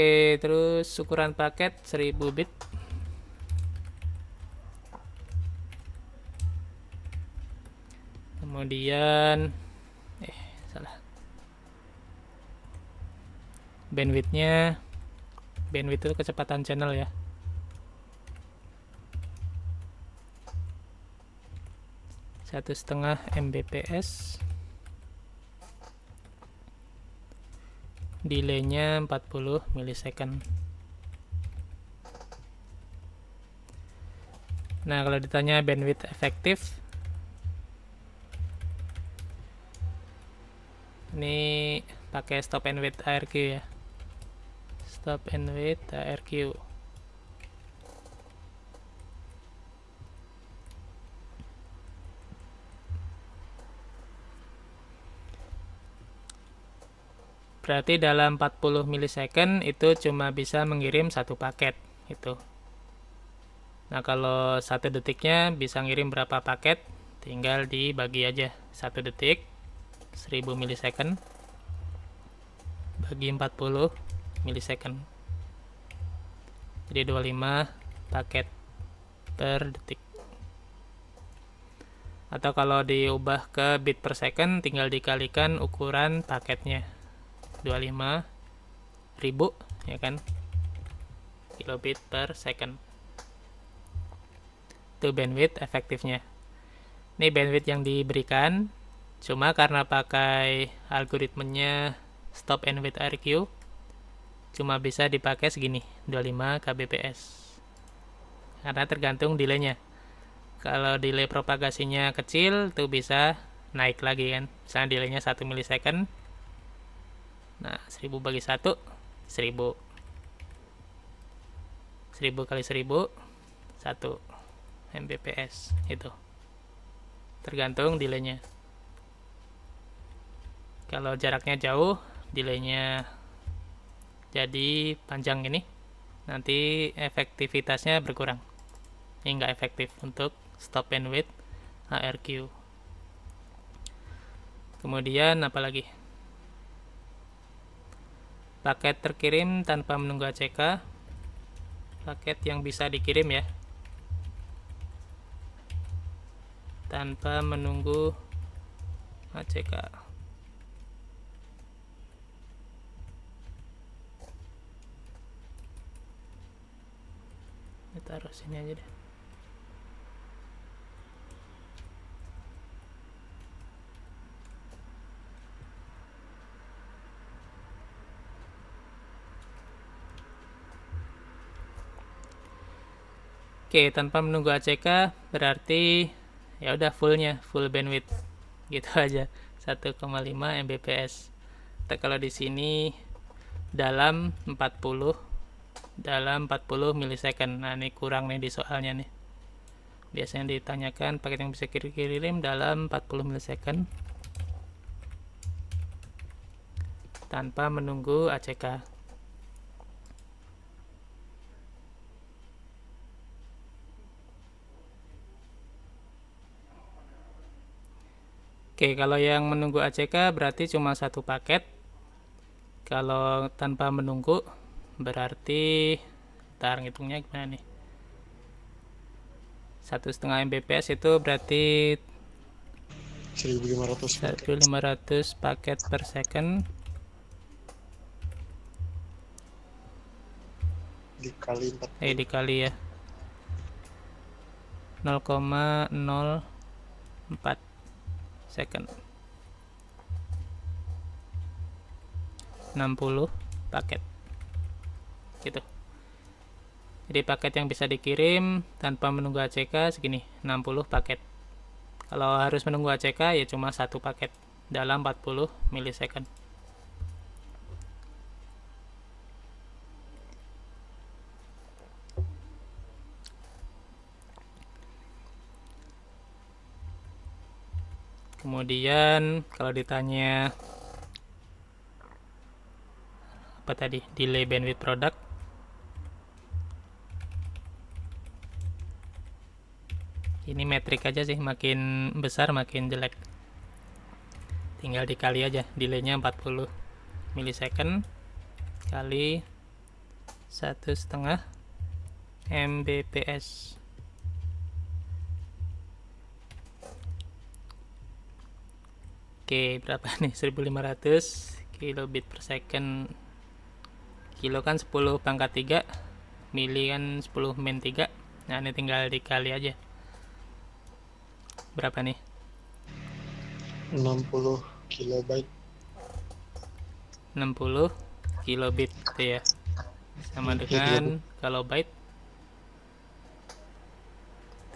Oke, terus ukuran paket 1000 bit. Kemudian eh salah. Bandwidthnya bandwidth itu kecepatan channel ya. satu setengah mbps delaynya 40 milisecond nah kalau ditanya bandwidth efektif ini pakai stop and wait ARQ ya stop and wait ARQ Berarti dalam 40 milisecond itu cuma bisa mengirim satu paket itu. Nah kalau satu detiknya bisa ngirim berapa paket tinggal dibagi aja satu detik 1000 milisecond bagi 40 milisecond jadi 25 paket per detik atau kalau diubah ke bit per second tinggal dikalikan ukuran paketnya 25 ribu ya kan kilobit per second itu bandwidth efektifnya ini bandwidth yang diberikan cuma karena pakai algoritmenya stop and wait RQ cuma bisa dipakai segini 25 kbps karena tergantung delaynya kalau delay propagasinya kecil tuh bisa naik lagi kan misalnya delaynya 1 milisecond Nah, 1000 bagi 1 1000. 1000 kali 1000 1 Mbps itu. Tergantung delaynya. Kalau jaraknya jauh, delaynya jadi panjang ini. Nanti efektivitasnya berkurang. Ini nggak efektif untuk stop and wait ARQ. Kemudian apalagi? lagi? paket terkirim tanpa menunggu ACK paket yang bisa dikirim ya tanpa menunggu ACK kita taruh sini aja deh Oke, tanpa menunggu ACK berarti ya udah fullnya, full bandwidth. Gitu [laughs] aja. 1,5 Mbps. Kita kalau di sini dalam 40 dalam 40 milisecond. Nah, ini kurang nih di soalnya nih. Biasanya ditanyakan paket yang bisa kirim dalam 40 milisecond tanpa menunggu ACK. Oke, kalau yang menunggu ACK berarti cuma satu paket. Kalau tanpa menunggu berarti ntar ngitungnya gimana nih? Satu setengah Mbps itu berarti 1500 paket. 1500 paket per second dikali 4 eh dikali ya 0,04 second 60 paket gitu jadi paket yang bisa dikirim tanpa menunggu ACK segini 60 paket kalau harus menunggu ACK ya cuma satu paket dalam 40 milisecond kemudian kalau ditanya apa tadi delay bandwidth product ini metrik aja sih makin besar makin jelek tinggal dikali aja delaynya 40 milisecond kali satu setengah mbps Oke, berapa nih? 1500 kilobit per second. Kilo kan 10 pangkat 3, mili kan 10 min 3. Nah, ini tinggal dikali aja. Berapa nih? 60 kilobyte. 60 kilobit itu ya. Sama dengan kalau byte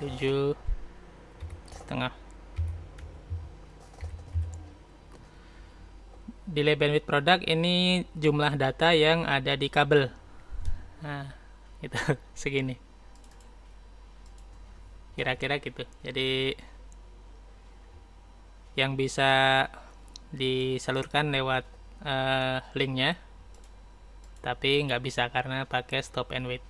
7 setengah delay bandwidth product ini jumlah data yang ada di kabel nah itu [laughs] segini kira-kira gitu jadi yang bisa disalurkan lewat uh, linknya tapi nggak bisa karena pakai stop and wait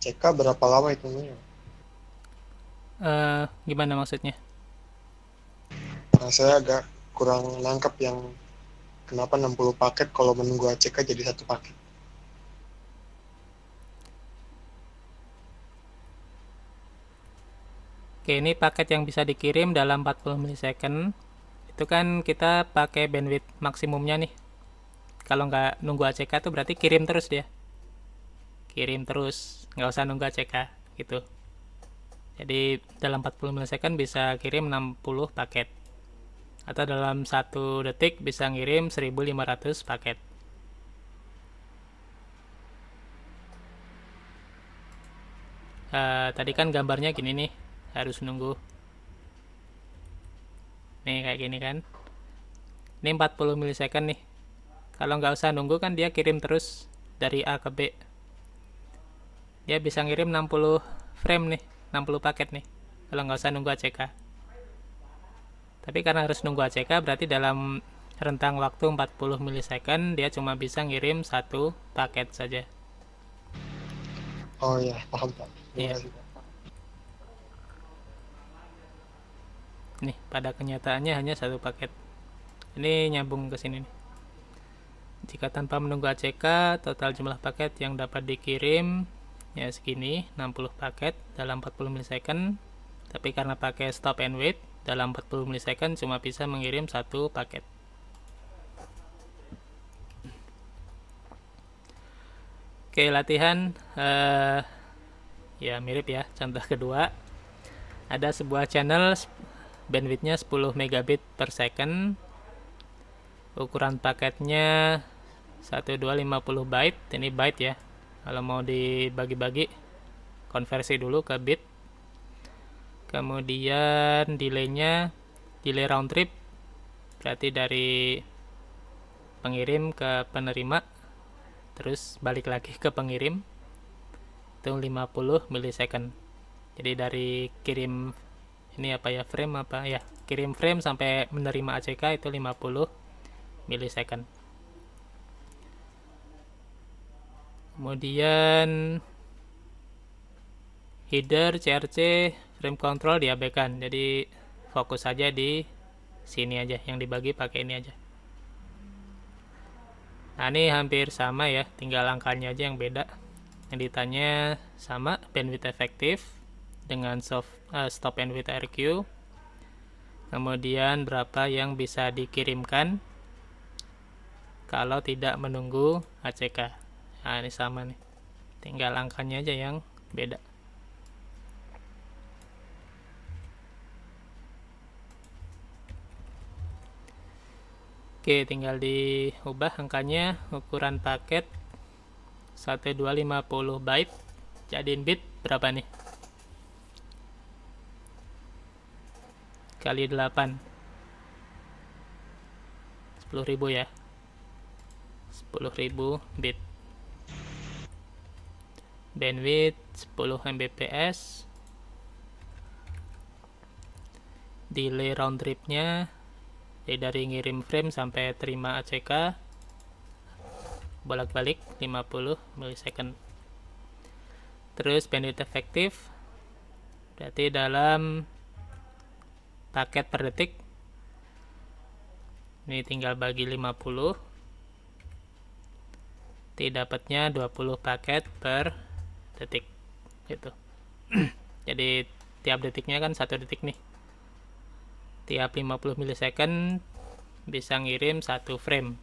CK berapa lama itu nih? Eh, uh, gimana maksudnya? Nah, saya agak kurang lengkap yang kenapa 60 paket kalau menunggu ACK jadi satu paket. Oke, ini paket yang bisa dikirim dalam 40 milisecond. Itu kan kita pakai bandwidth maksimumnya nih. Kalau nggak nunggu ACK tuh berarti kirim terus dia. Kirim terus nggak usah nunggu ACK gitu jadi dalam 40 milisecond bisa kirim 60 paket atau dalam satu detik bisa ngirim 1500 paket uh, tadi kan gambarnya gini nih harus nunggu nih kayak gini kan ini 40 milisecond nih kalau nggak usah nunggu kan dia kirim terus dari A ke B dia bisa ngirim 60 frame nih 60 paket nih kalau nggak usah nunggu ACK tapi karena harus nunggu ACK berarti dalam rentang waktu 40 milisecond dia cuma bisa ngirim satu paket saja oh iya paham pak iya. iya nih pada kenyataannya hanya satu paket ini nyambung ke sini nih jika tanpa menunggu ACK, total jumlah paket yang dapat dikirim ya segini 60 paket dalam 40 milisecond tapi karena pakai stop and wait dalam 40 milisecond cuma bisa mengirim satu paket oke latihan eh, ya mirip ya contoh kedua ada sebuah channel bandwidthnya 10 megabit per second ukuran paketnya 1250 byte ini byte ya kalau mau dibagi-bagi konversi dulu ke bit kemudian delaynya delay round trip berarti dari pengirim ke penerima terus balik lagi ke pengirim itu 50 milisecond jadi dari kirim ini apa ya frame apa ya kirim frame sampai menerima ACK itu 50 milisecond kemudian header CRC frame control diabaikan jadi fokus saja di sini aja yang dibagi pakai ini aja nah ini hampir sama ya tinggal langkahnya aja yang beda Yang ditanya sama bandwidth efektif dengan soft, uh, stop bandwidth RQ kemudian berapa yang bisa dikirimkan kalau tidak menunggu ACK nah ini sama nih tinggal angkanya aja yang beda Oke, tinggal diubah angkanya ukuran paket 1250 byte. Jadiin bit berapa nih? Kali 8. 10.000 ya. 10.000 bit bandwidth 10 Mbps delay round tripnya dari ngirim frame sampai terima ACK bolak-balik 50 milisecond terus bandwidth efektif berarti dalam paket per detik ini tinggal bagi 50 didapatnya 20 paket per detik gitu [clears throat] jadi tiap detiknya kan satu detik nih tiap 50 milisecond bisa ngirim satu frame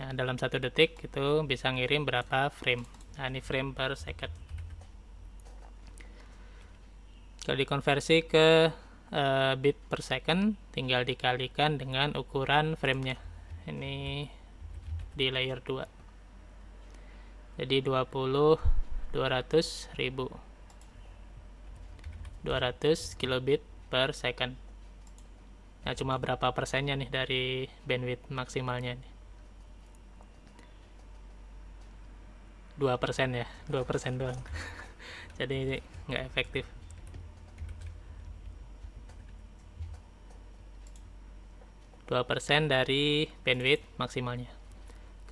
nah, dalam satu detik itu bisa ngirim berapa frame nah ini frame per second kalau dikonversi ke uh, bit per second tinggal dikalikan dengan ukuran frame nya ini di layer 2 jadi 20 200 ribu 200 kilobit per second nah cuma berapa persennya nih dari bandwidth maksimalnya nih. 2% ya 2% doang [laughs] jadi ini nggak efektif dua persen dari bandwidth maksimalnya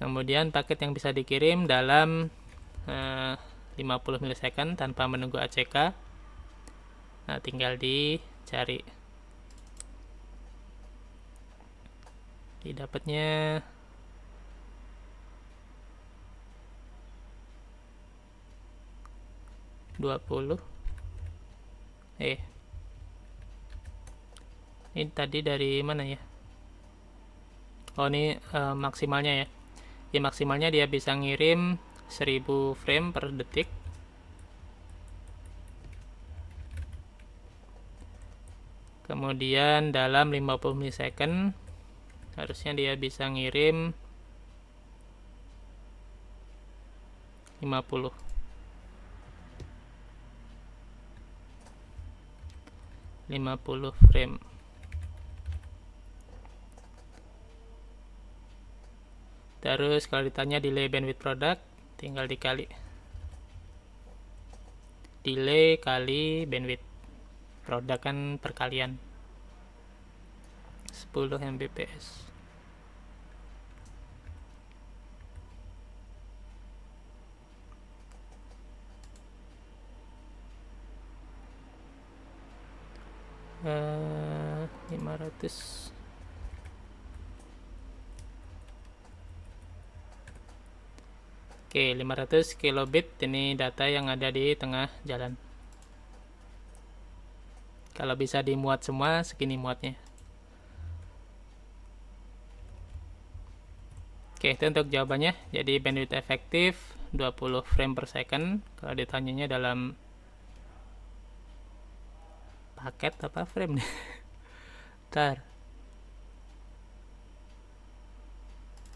kemudian paket yang bisa dikirim dalam eh, 50 ms tanpa menunggu ACK nah tinggal dicari didapatnya dua puluh eh ini tadi dari mana ya oh ini uh, maksimalnya ya di maksimalnya dia bisa ngirim 1000 frame per detik kemudian dalam 50 milisecond harusnya dia bisa ngirim 50 50 frame terus kalau ditanya delay bandwidth product tinggal dikali delay kali bandwidth produk kan perkalian 10 Mbps uh, eh, 500 Oke, 500 kilobit ini data yang ada di tengah jalan. Kalau bisa dimuat semua, segini muatnya. Oke, itu untuk jawabannya. Jadi bandwidth efektif 20 frame per second. Kalau ditanyanya dalam paket apa frame nih? [laughs] Bentar.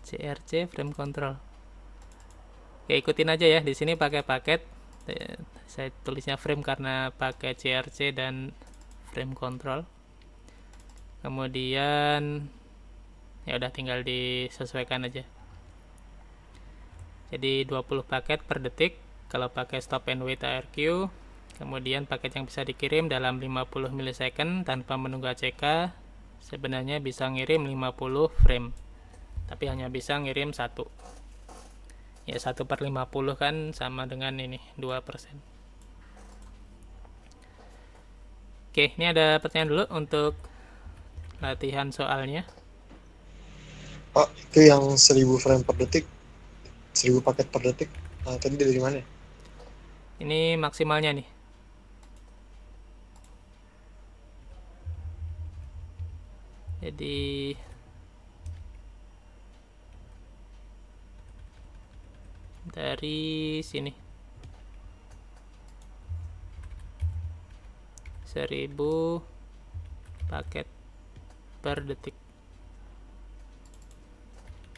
CRC frame control. Oke, ya, ikutin aja ya. Di sini pakai paket. Eh, saya tulisnya frame karena pakai CRC dan frame control. Kemudian ya udah tinggal disesuaikan aja. Jadi 20 paket per detik kalau pakai stop and wait ARQ. Kemudian paket yang bisa dikirim dalam 50 ms tanpa menunggu ACK sebenarnya bisa ngirim 50 frame. Tapi hanya bisa ngirim satu ya satu per lima puluh kan sama dengan ini dua persen oke ini ada pertanyaan dulu untuk latihan soalnya Pak, itu yang seribu frame per detik seribu paket per detik nah, tadi dari mana ini maksimalnya nih jadi dari sini 1000 paket per detik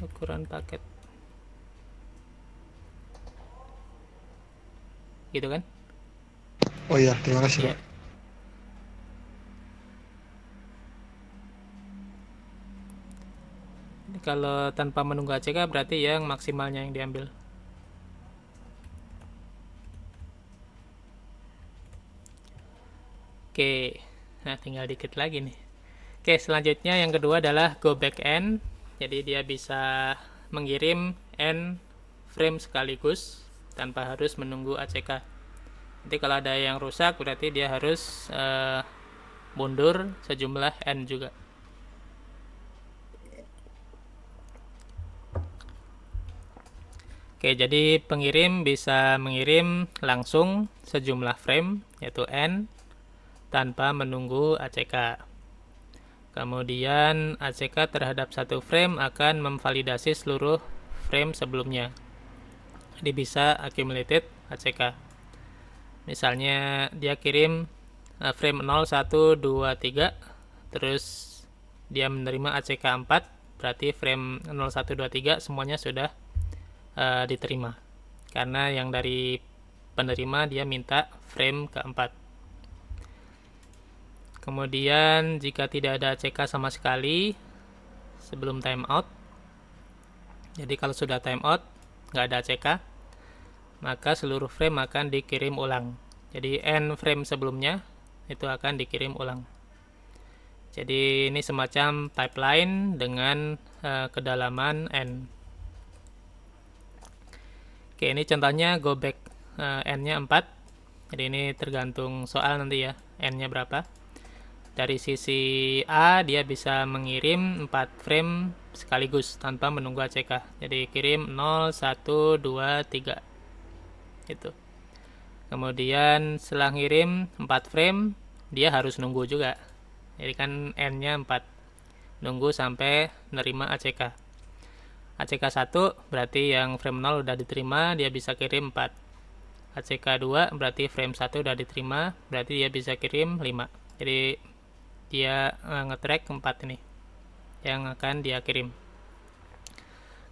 ukuran paket gitu kan oh iya terima kasih ya. kalau tanpa menunggu ACK berarti yang maksimalnya yang diambil Oke, nah tinggal dikit lagi nih. Oke, selanjutnya yang kedua adalah go back end. Jadi dia bisa mengirim end frame sekaligus tanpa harus menunggu ACK. Nanti kalau ada yang rusak berarti dia harus uh, mundur sejumlah n juga. Oke, jadi pengirim bisa mengirim langsung sejumlah frame yaitu n tanpa menunggu ACK. Kemudian ACK terhadap satu frame akan memvalidasi seluruh frame sebelumnya. Jadi bisa accumulated ACK. Misalnya dia kirim eh, frame 0, 1, 2, 3, terus dia menerima ACK 4, berarti frame 0, 1, 2, 3 semuanya sudah uh, diterima. Karena yang dari penerima dia minta frame keempat kemudian jika tidak ada CK sama sekali sebelum timeout jadi kalau sudah timeout nggak ada CK maka seluruh frame akan dikirim ulang jadi n frame sebelumnya itu akan dikirim ulang jadi ini semacam pipeline dengan uh, kedalaman n oke ini contohnya go back uh, n nya 4 jadi ini tergantung soal nanti ya n nya berapa dari sisi A dia bisa mengirim 4 frame sekaligus tanpa menunggu ACK. Jadi kirim 0 1 2 3. Gitu. Kemudian setelah ngirim 4 frame dia harus nunggu juga. Jadi kan n-nya 4. Nunggu sampai nerima ACK. ACK 1 berarti yang frame 0 udah diterima dia bisa kirim 4. ACK 2 berarti frame 1 udah diterima, berarti dia bisa kirim 5. Jadi dia uh, eh, track keempat ini yang akan dia kirim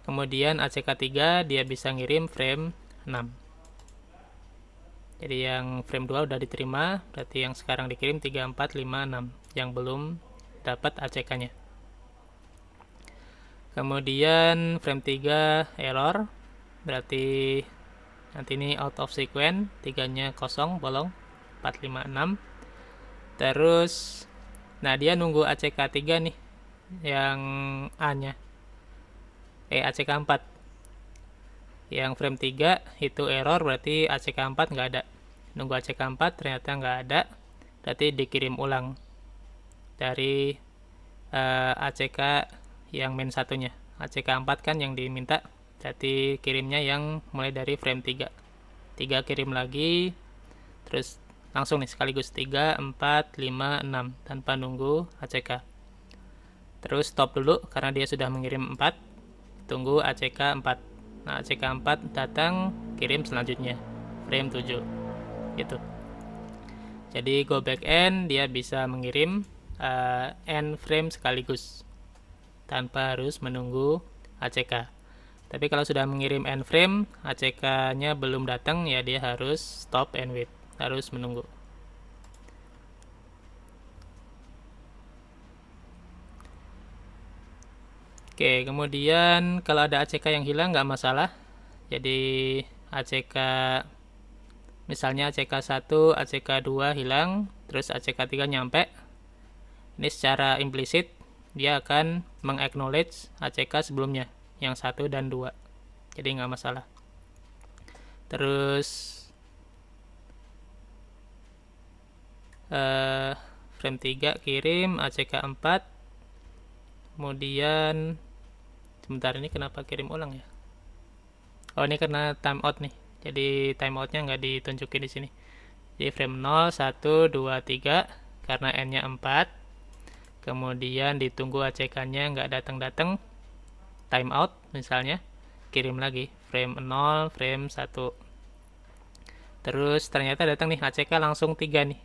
kemudian ACK3 dia bisa ngirim frame 6 jadi yang frame 2 udah diterima berarti yang sekarang dikirim 3, 4, 5, 6 yang belum dapat ACK nya kemudian frame 3 error berarti nanti ini out of sequence 3 nya kosong bolong 4, 5, 6 terus Nah, dia nunggu ACK3 nih yang A-nya. Eh ACK4. Yang frame 3 itu error berarti ACK4 nggak ada. Nunggu ACK4 ternyata nggak ada. Berarti dikirim ulang dari uh, eh, ACK yang main satunya. ACK4 kan yang diminta. Jadi kirimnya yang mulai dari frame 3. 3 kirim lagi terus langsung nih sekaligus 3, 4, 5, 6 tanpa nunggu ACK terus stop dulu karena dia sudah mengirim 4 tunggu ACK 4 nah ACK 4 datang kirim selanjutnya frame 7 gitu jadi go back end dia bisa mengirim uh, end frame sekaligus tanpa harus menunggu ACK tapi kalau sudah mengirim end frame ACK nya belum datang ya dia harus stop and wait harus menunggu Oke, kemudian kalau ada ACK yang hilang nggak masalah. Jadi ACK misalnya ACK 1, ACK 2 hilang, terus ACK 3 nyampe. Ini secara implisit dia akan mengacknowledge ACK sebelumnya yang satu dan dua, Jadi nggak masalah. Terus uh, frame 3 kirim ACK 4 kemudian sebentar ini kenapa kirim ulang ya oh ini karena timeout nih jadi timeoutnya nggak ditunjukin di sini jadi frame 0 1 2 3 karena n nya 4 kemudian ditunggu ACK nya nggak datang-datang timeout misalnya kirim lagi frame 0 frame 1 terus ternyata datang nih ACK langsung 3 nih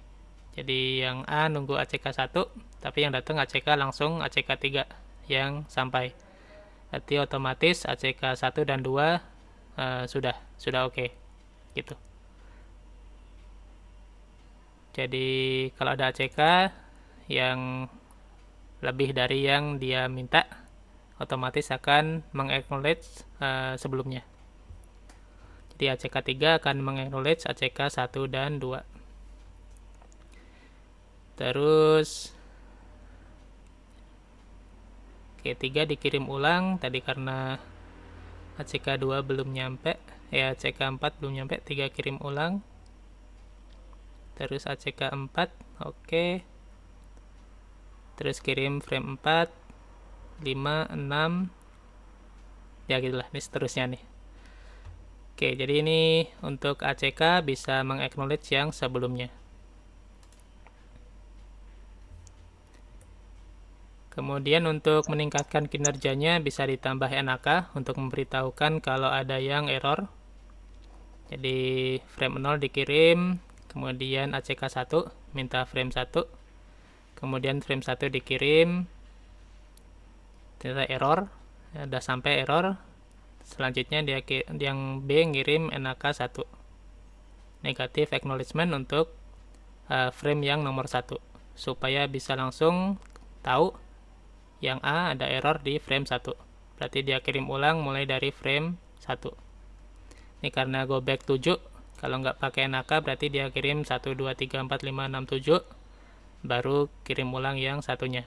jadi yang A nunggu ACK 1, tapi yang datang ACK langsung ACK 3 yang sampai. Berarti otomatis ACK 1 dan 2 uh, eh, sudah sudah oke. Okay. Gitu. Jadi kalau ada ACK yang lebih dari yang dia minta, otomatis akan mengacknowledge uh, sebelumnya. Jadi ACK 3 akan mengacknowledge ACK 1 dan 2 terus k 3 dikirim ulang tadi karena ACK2 belum nyampe, ya ACK4 belum nyampe, 3 kirim ulang. Terus ACK4, oke. Terus kirim frame 4, 5, 6. Ya gitulah, ini seterusnya nih. Oke, jadi ini untuk ACK bisa mengaknowledge yang sebelumnya. Kemudian untuk meningkatkan kinerjanya bisa ditambah NAK untuk memberitahukan kalau ada yang error. Jadi frame 0 dikirim, kemudian ACK 1 minta frame 1. Kemudian frame 1 dikirim ternyata error, ada sampai error. Selanjutnya dia yang B ngirim NAK 1. Negatif acknowledgement untuk eh, frame yang nomor 1 supaya bisa langsung tahu yang A ada error di frame 1. Berarti dia kirim ulang mulai dari frame 1. Ini karena go back 7, kalau nggak pakai naka berarti dia kirim 1, 2, 3, 4, 5, 6, 7, baru kirim ulang yang satunya.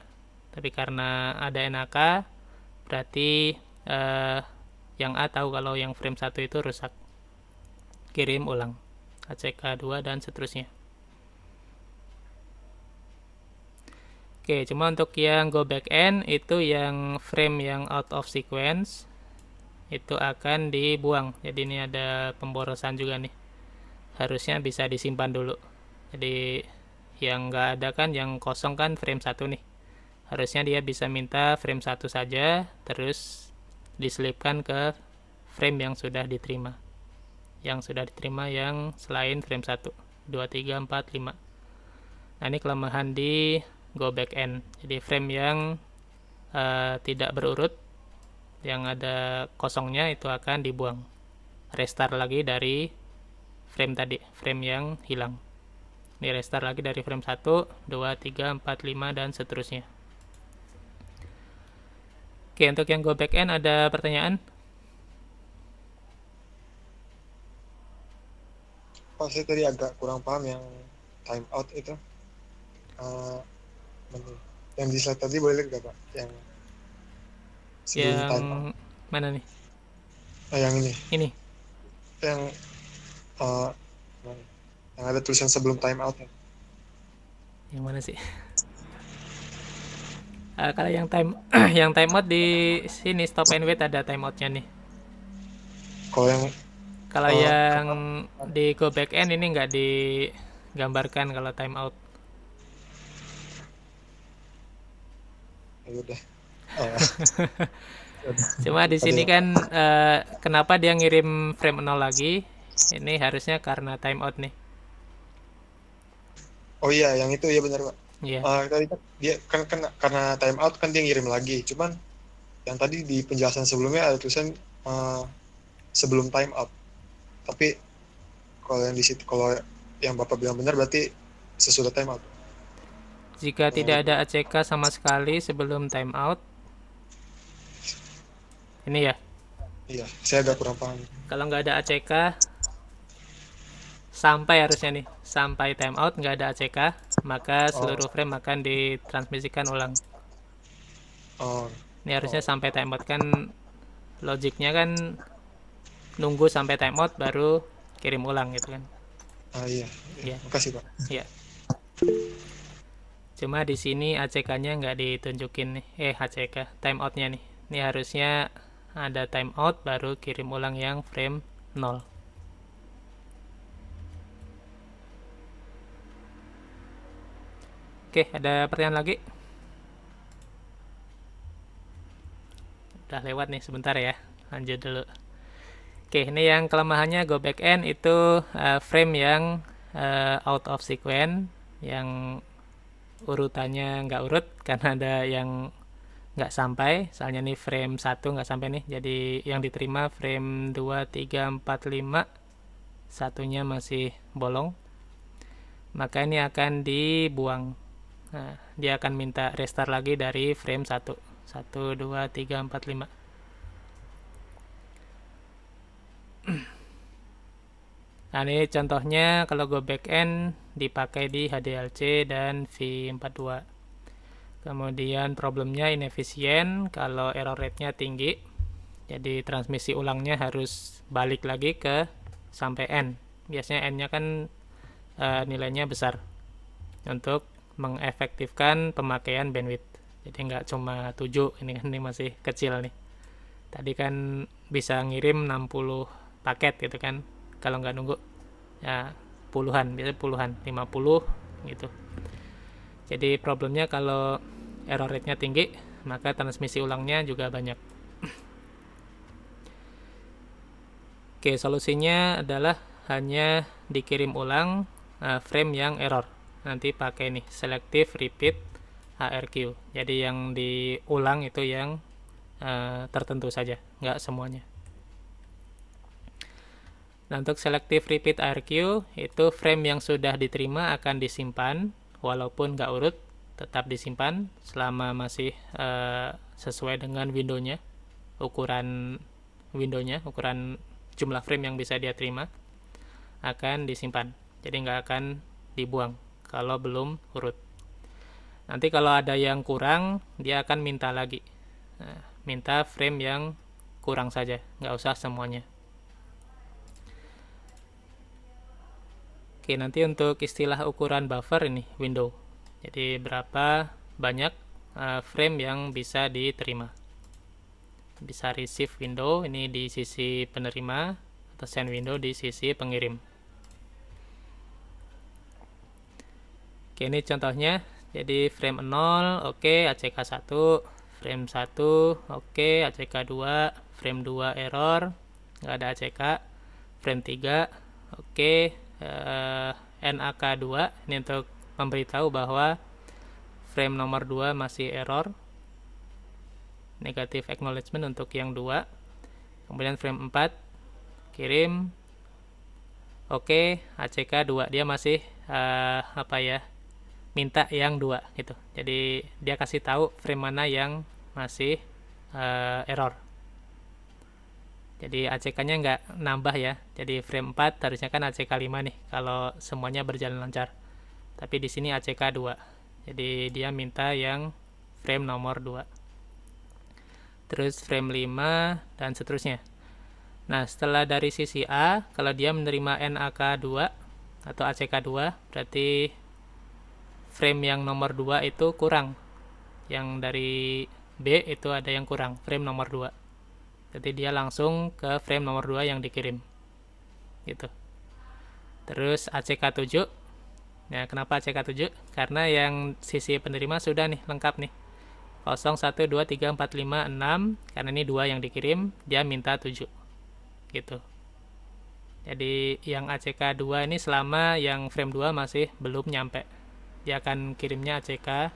Tapi karena ada naka, berarti eh, yang A tahu kalau yang frame 1 itu rusak. Kirim ulang. ACK2 dan seterusnya. Oke, cuma untuk yang go back end itu yang frame yang out of sequence itu akan dibuang. Jadi ini ada pemborosan juga nih. Harusnya bisa disimpan dulu. Jadi yang nggak ada kan yang kosong kan frame satu nih. Harusnya dia bisa minta frame satu saja terus diselipkan ke frame yang sudah diterima. Yang sudah diterima yang selain frame 1, 2, 3, 4, 5. Nah, ini kelemahan di go back end jadi frame yang uh, tidak berurut yang ada kosongnya itu akan dibuang restart lagi dari frame tadi frame yang hilang ini restart lagi dari frame 1 2 3 4 5 dan seterusnya Oke untuk yang go back end ada pertanyaan Pak saya tadi agak kurang paham yang time out itu uh, yang di slide tadi boleh lihat pak yang yang title. mana nih nah, yang ini ini yang uh, yang ada tulisan sebelum time out ya. yang mana sih uh, [laughs] kalau yang time [clears throat] yang time out di sini stop and wait ada time outnya nih kalau yang kalau uh, yang di go back end ini nggak digambarkan kalau time out Ya oh. [laughs] cuma di sini kan uh, kenapa dia ngirim frame 0 lagi ini harusnya karena timeout nih oh iya yang itu ya benar pak Iya. Yeah. Uh, tadi kan dia kan, kena karena timeout kan dia ngirim lagi cuman yang tadi di penjelasan sebelumnya ada tulisan uh, sebelum time out tapi kalau yang di situ kalau yang bapak bilang benar berarti sesudah time out jika tidak ada ACK sama sekali sebelum timeout. Ini ya? Iya, saya agak kurang paham. Kalau nggak ada ACK, sampai harusnya nih, sampai timeout nggak ada ACK, maka oh. seluruh frame akan ditransmisikan ulang. Oh. Ini harusnya oh. sampai timeout kan logiknya kan nunggu sampai timeout baru kirim ulang gitu kan. Ah iya. Iya. Ya. Makasih, Pak. Iya. Cuma di sini ACK-nya nggak ditunjukin nih. Eh, ACK, timeout-nya nih. Ini harusnya ada timeout baru kirim ulang yang frame 0. Oke, ada pertanyaan lagi? Udah lewat nih sebentar ya. Lanjut dulu. Oke, ini yang kelemahannya go back end itu uh, frame yang uh, out of sequence yang urutannya nggak urut karena ada yang nggak sampai soalnya nih frame 1 nggak sampai nih jadi yang diterima frame 2 3 4 5 satunya masih bolong maka ini akan dibuang nah, dia akan minta restart lagi dari frame 1 1 2 3 4 5 nah ini contohnya kalau gue back end dipakai di HDLC dan V42 kemudian problemnya inefisien kalau error rate-nya tinggi jadi transmisi ulangnya harus balik lagi ke sampai N biasanya N-nya kan e, nilainya besar untuk mengefektifkan pemakaian bandwidth jadi nggak cuma 7 ini kan ini masih kecil nih tadi kan bisa ngirim 60 paket gitu kan kalau nggak nunggu ya puluhan biasanya puluhan 50 gitu jadi problemnya kalau error rate-nya tinggi maka transmisi ulangnya juga banyak oke solusinya adalah hanya dikirim ulang uh, frame yang error nanti pakai nih selective repeat ARQ jadi yang diulang itu yang uh, tertentu saja nggak semuanya Nah, untuk selective repeat RQ, itu frame yang sudah diterima akan disimpan, walaupun nggak urut, tetap disimpan selama masih uh, sesuai dengan windownya, ukuran windownya, ukuran jumlah frame yang bisa dia terima, akan disimpan. Jadi nggak akan dibuang kalau belum urut. Nanti kalau ada yang kurang, dia akan minta lagi. Nah, minta frame yang kurang saja, nggak usah semuanya. Oke, nanti untuk istilah ukuran buffer ini window. Jadi berapa banyak uh, frame yang bisa diterima. Bisa receive window ini di sisi penerima atau send window di sisi pengirim. Oke, ini contohnya. Jadi frame 0, oke, okay, ACK 1, frame 1, oke, okay, ACK 2, frame 2 error, nggak ada ACK, frame 3, oke, okay, uh, eh, NAK2 ini untuk memberitahu bahwa frame nomor 2 masih error negatif acknowledgement untuk yang 2 kemudian frame 4 kirim oke okay, ACK 2 dia masih uh, apa ya minta yang 2 gitu jadi dia kasih tahu frame mana yang masih uh, error jadi ACK-nya nggak nambah ya jadi frame 4 harusnya kan ACK 5 nih kalau semuanya berjalan lancar tapi di sini ACK 2 jadi dia minta yang frame nomor 2 terus frame 5 dan seterusnya nah setelah dari sisi A kalau dia menerima NAK 2 atau ACK 2 berarti frame yang nomor 2 itu kurang yang dari B itu ada yang kurang frame nomor 2 jadi dia langsung ke frame nomor 2 yang dikirim gitu terus ACK7 ya kenapa ACK7 karena yang sisi penerima sudah nih lengkap nih 0, 1, 2, 3, 4, 5, 6 karena ini dua yang dikirim dia minta 7 gitu jadi yang ACK2 ini selama yang frame 2 masih belum nyampe dia akan kirimnya ACK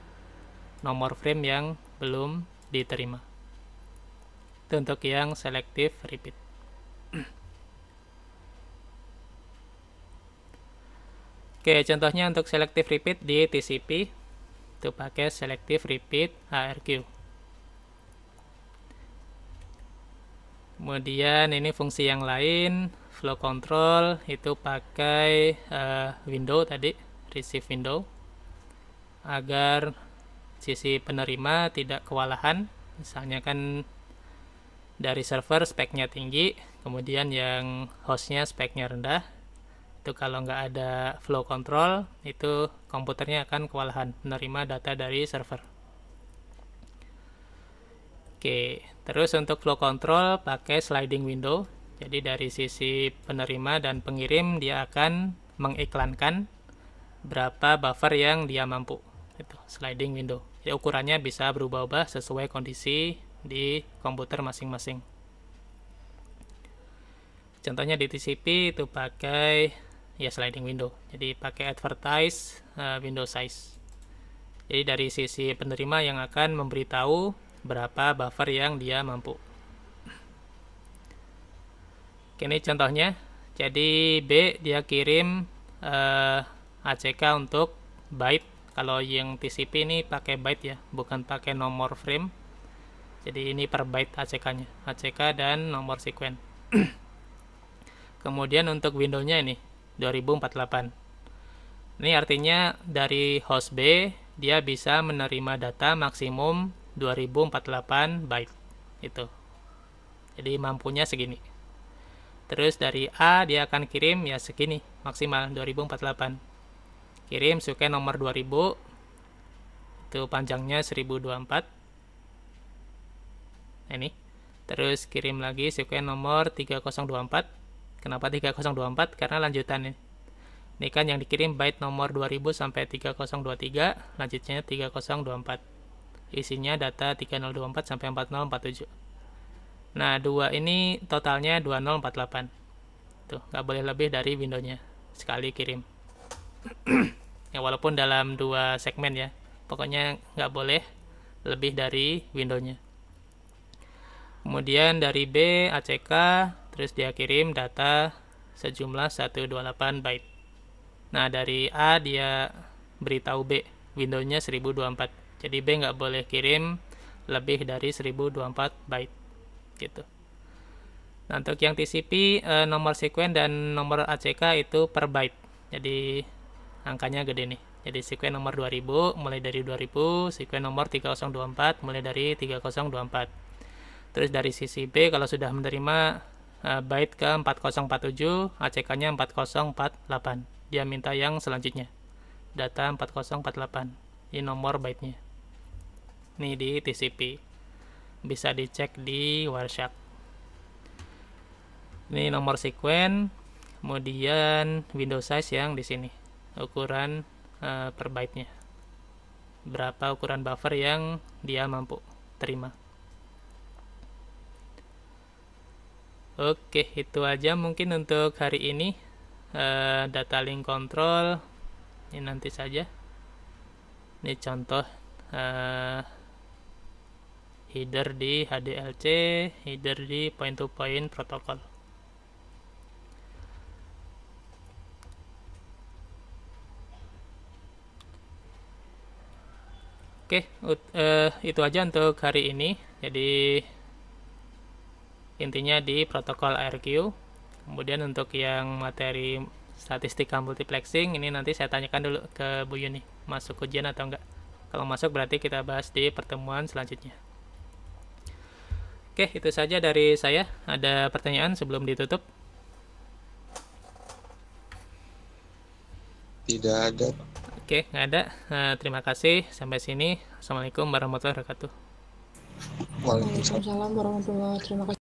nomor frame yang belum diterima itu untuk yang selektif repeat oke contohnya untuk selektif repeat di TCP itu pakai selektif repeat ARQ kemudian ini fungsi yang lain flow control itu pakai uh, window tadi receive window agar sisi penerima tidak kewalahan misalnya kan dari server speknya tinggi, kemudian yang hostnya speknya rendah. Itu kalau nggak ada flow control, itu komputernya akan kewalahan menerima data dari server. Oke, terus untuk flow control pakai sliding window. Jadi dari sisi penerima dan pengirim dia akan mengiklankan berapa buffer yang dia mampu. Itu sliding window. Jadi ukurannya bisa berubah-ubah sesuai kondisi di komputer masing-masing. Contohnya di TCP itu pakai ya sliding window. Jadi pakai advertise uh, window size. Jadi dari sisi penerima yang akan memberitahu berapa buffer yang dia mampu. Oke, ini contohnya. Jadi B dia kirim uh, eh, ACK untuk byte. Kalau yang TCP ini pakai byte ya, bukan pakai nomor frame jadi ini per byte ACK nya ACK dan nomor sekuen [clears throat] kemudian untuk window nya ini 2048 ini artinya dari host B dia bisa menerima data maksimum 2048 byte itu jadi mampunya segini terus dari A dia akan kirim ya segini maksimal 2048 kirim suke nomor 2000 itu panjangnya 1024 Nah, ini terus kirim lagi sekuen nomor 3024 kenapa 3024 karena lanjutannya ini kan yang dikirim byte nomor 2000 sampai 3023 lanjutnya 3024 isinya data 3024 sampai 4047 nah dua ini totalnya 2048 tuh nggak boleh lebih dari windownya sekali kirim [clears throat] ya walaupun dalam dua segmen ya pokoknya nggak boleh lebih dari windownya Kemudian dari B ACK terus dia kirim data sejumlah 128 byte. Nah, dari A dia beritahu B, windownya 1024. Jadi B nggak boleh kirim lebih dari 1024 byte gitu. Nah, untuk yang TCP eh, nomor sequence dan nomor ACK itu per byte. Jadi angkanya gede nih. Jadi sequence nomor 2000 mulai dari 2000, sequence nomor 3024 mulai dari 3024. Terus dari sisi B kalau sudah menerima eh, byte ke 4047, ACK-nya 4048. Dia minta yang selanjutnya. Data 4048. Ini nomor byte-nya. Ini di TCP. Bisa dicek di Wireshark. Ini nomor sequen, kemudian window size yang di sini. Ukuran uh, per byte-nya. Berapa ukuran buffer yang dia mampu terima. Oke, itu aja mungkin untuk hari ini uh, data link control ini nanti saja. Ini contoh uh, header di HDLC, header di point to point protokol. Oke, uh, itu aja untuk hari ini. Jadi intinya di protokol ARQ kemudian untuk yang materi statistika multiplexing ini nanti saya tanyakan dulu ke Bu Yuni masuk ujian atau enggak kalau masuk berarti kita bahas di pertemuan selanjutnya Oke itu saja dari saya ada pertanyaan sebelum ditutup tidak ada Oke, nggak ada. Eh, terima kasih. Sampai sini. Assalamualaikum warahmatullahi wabarakatuh. Waalaikumsalam warahmatullahi wabarakatuh. Terima kasih.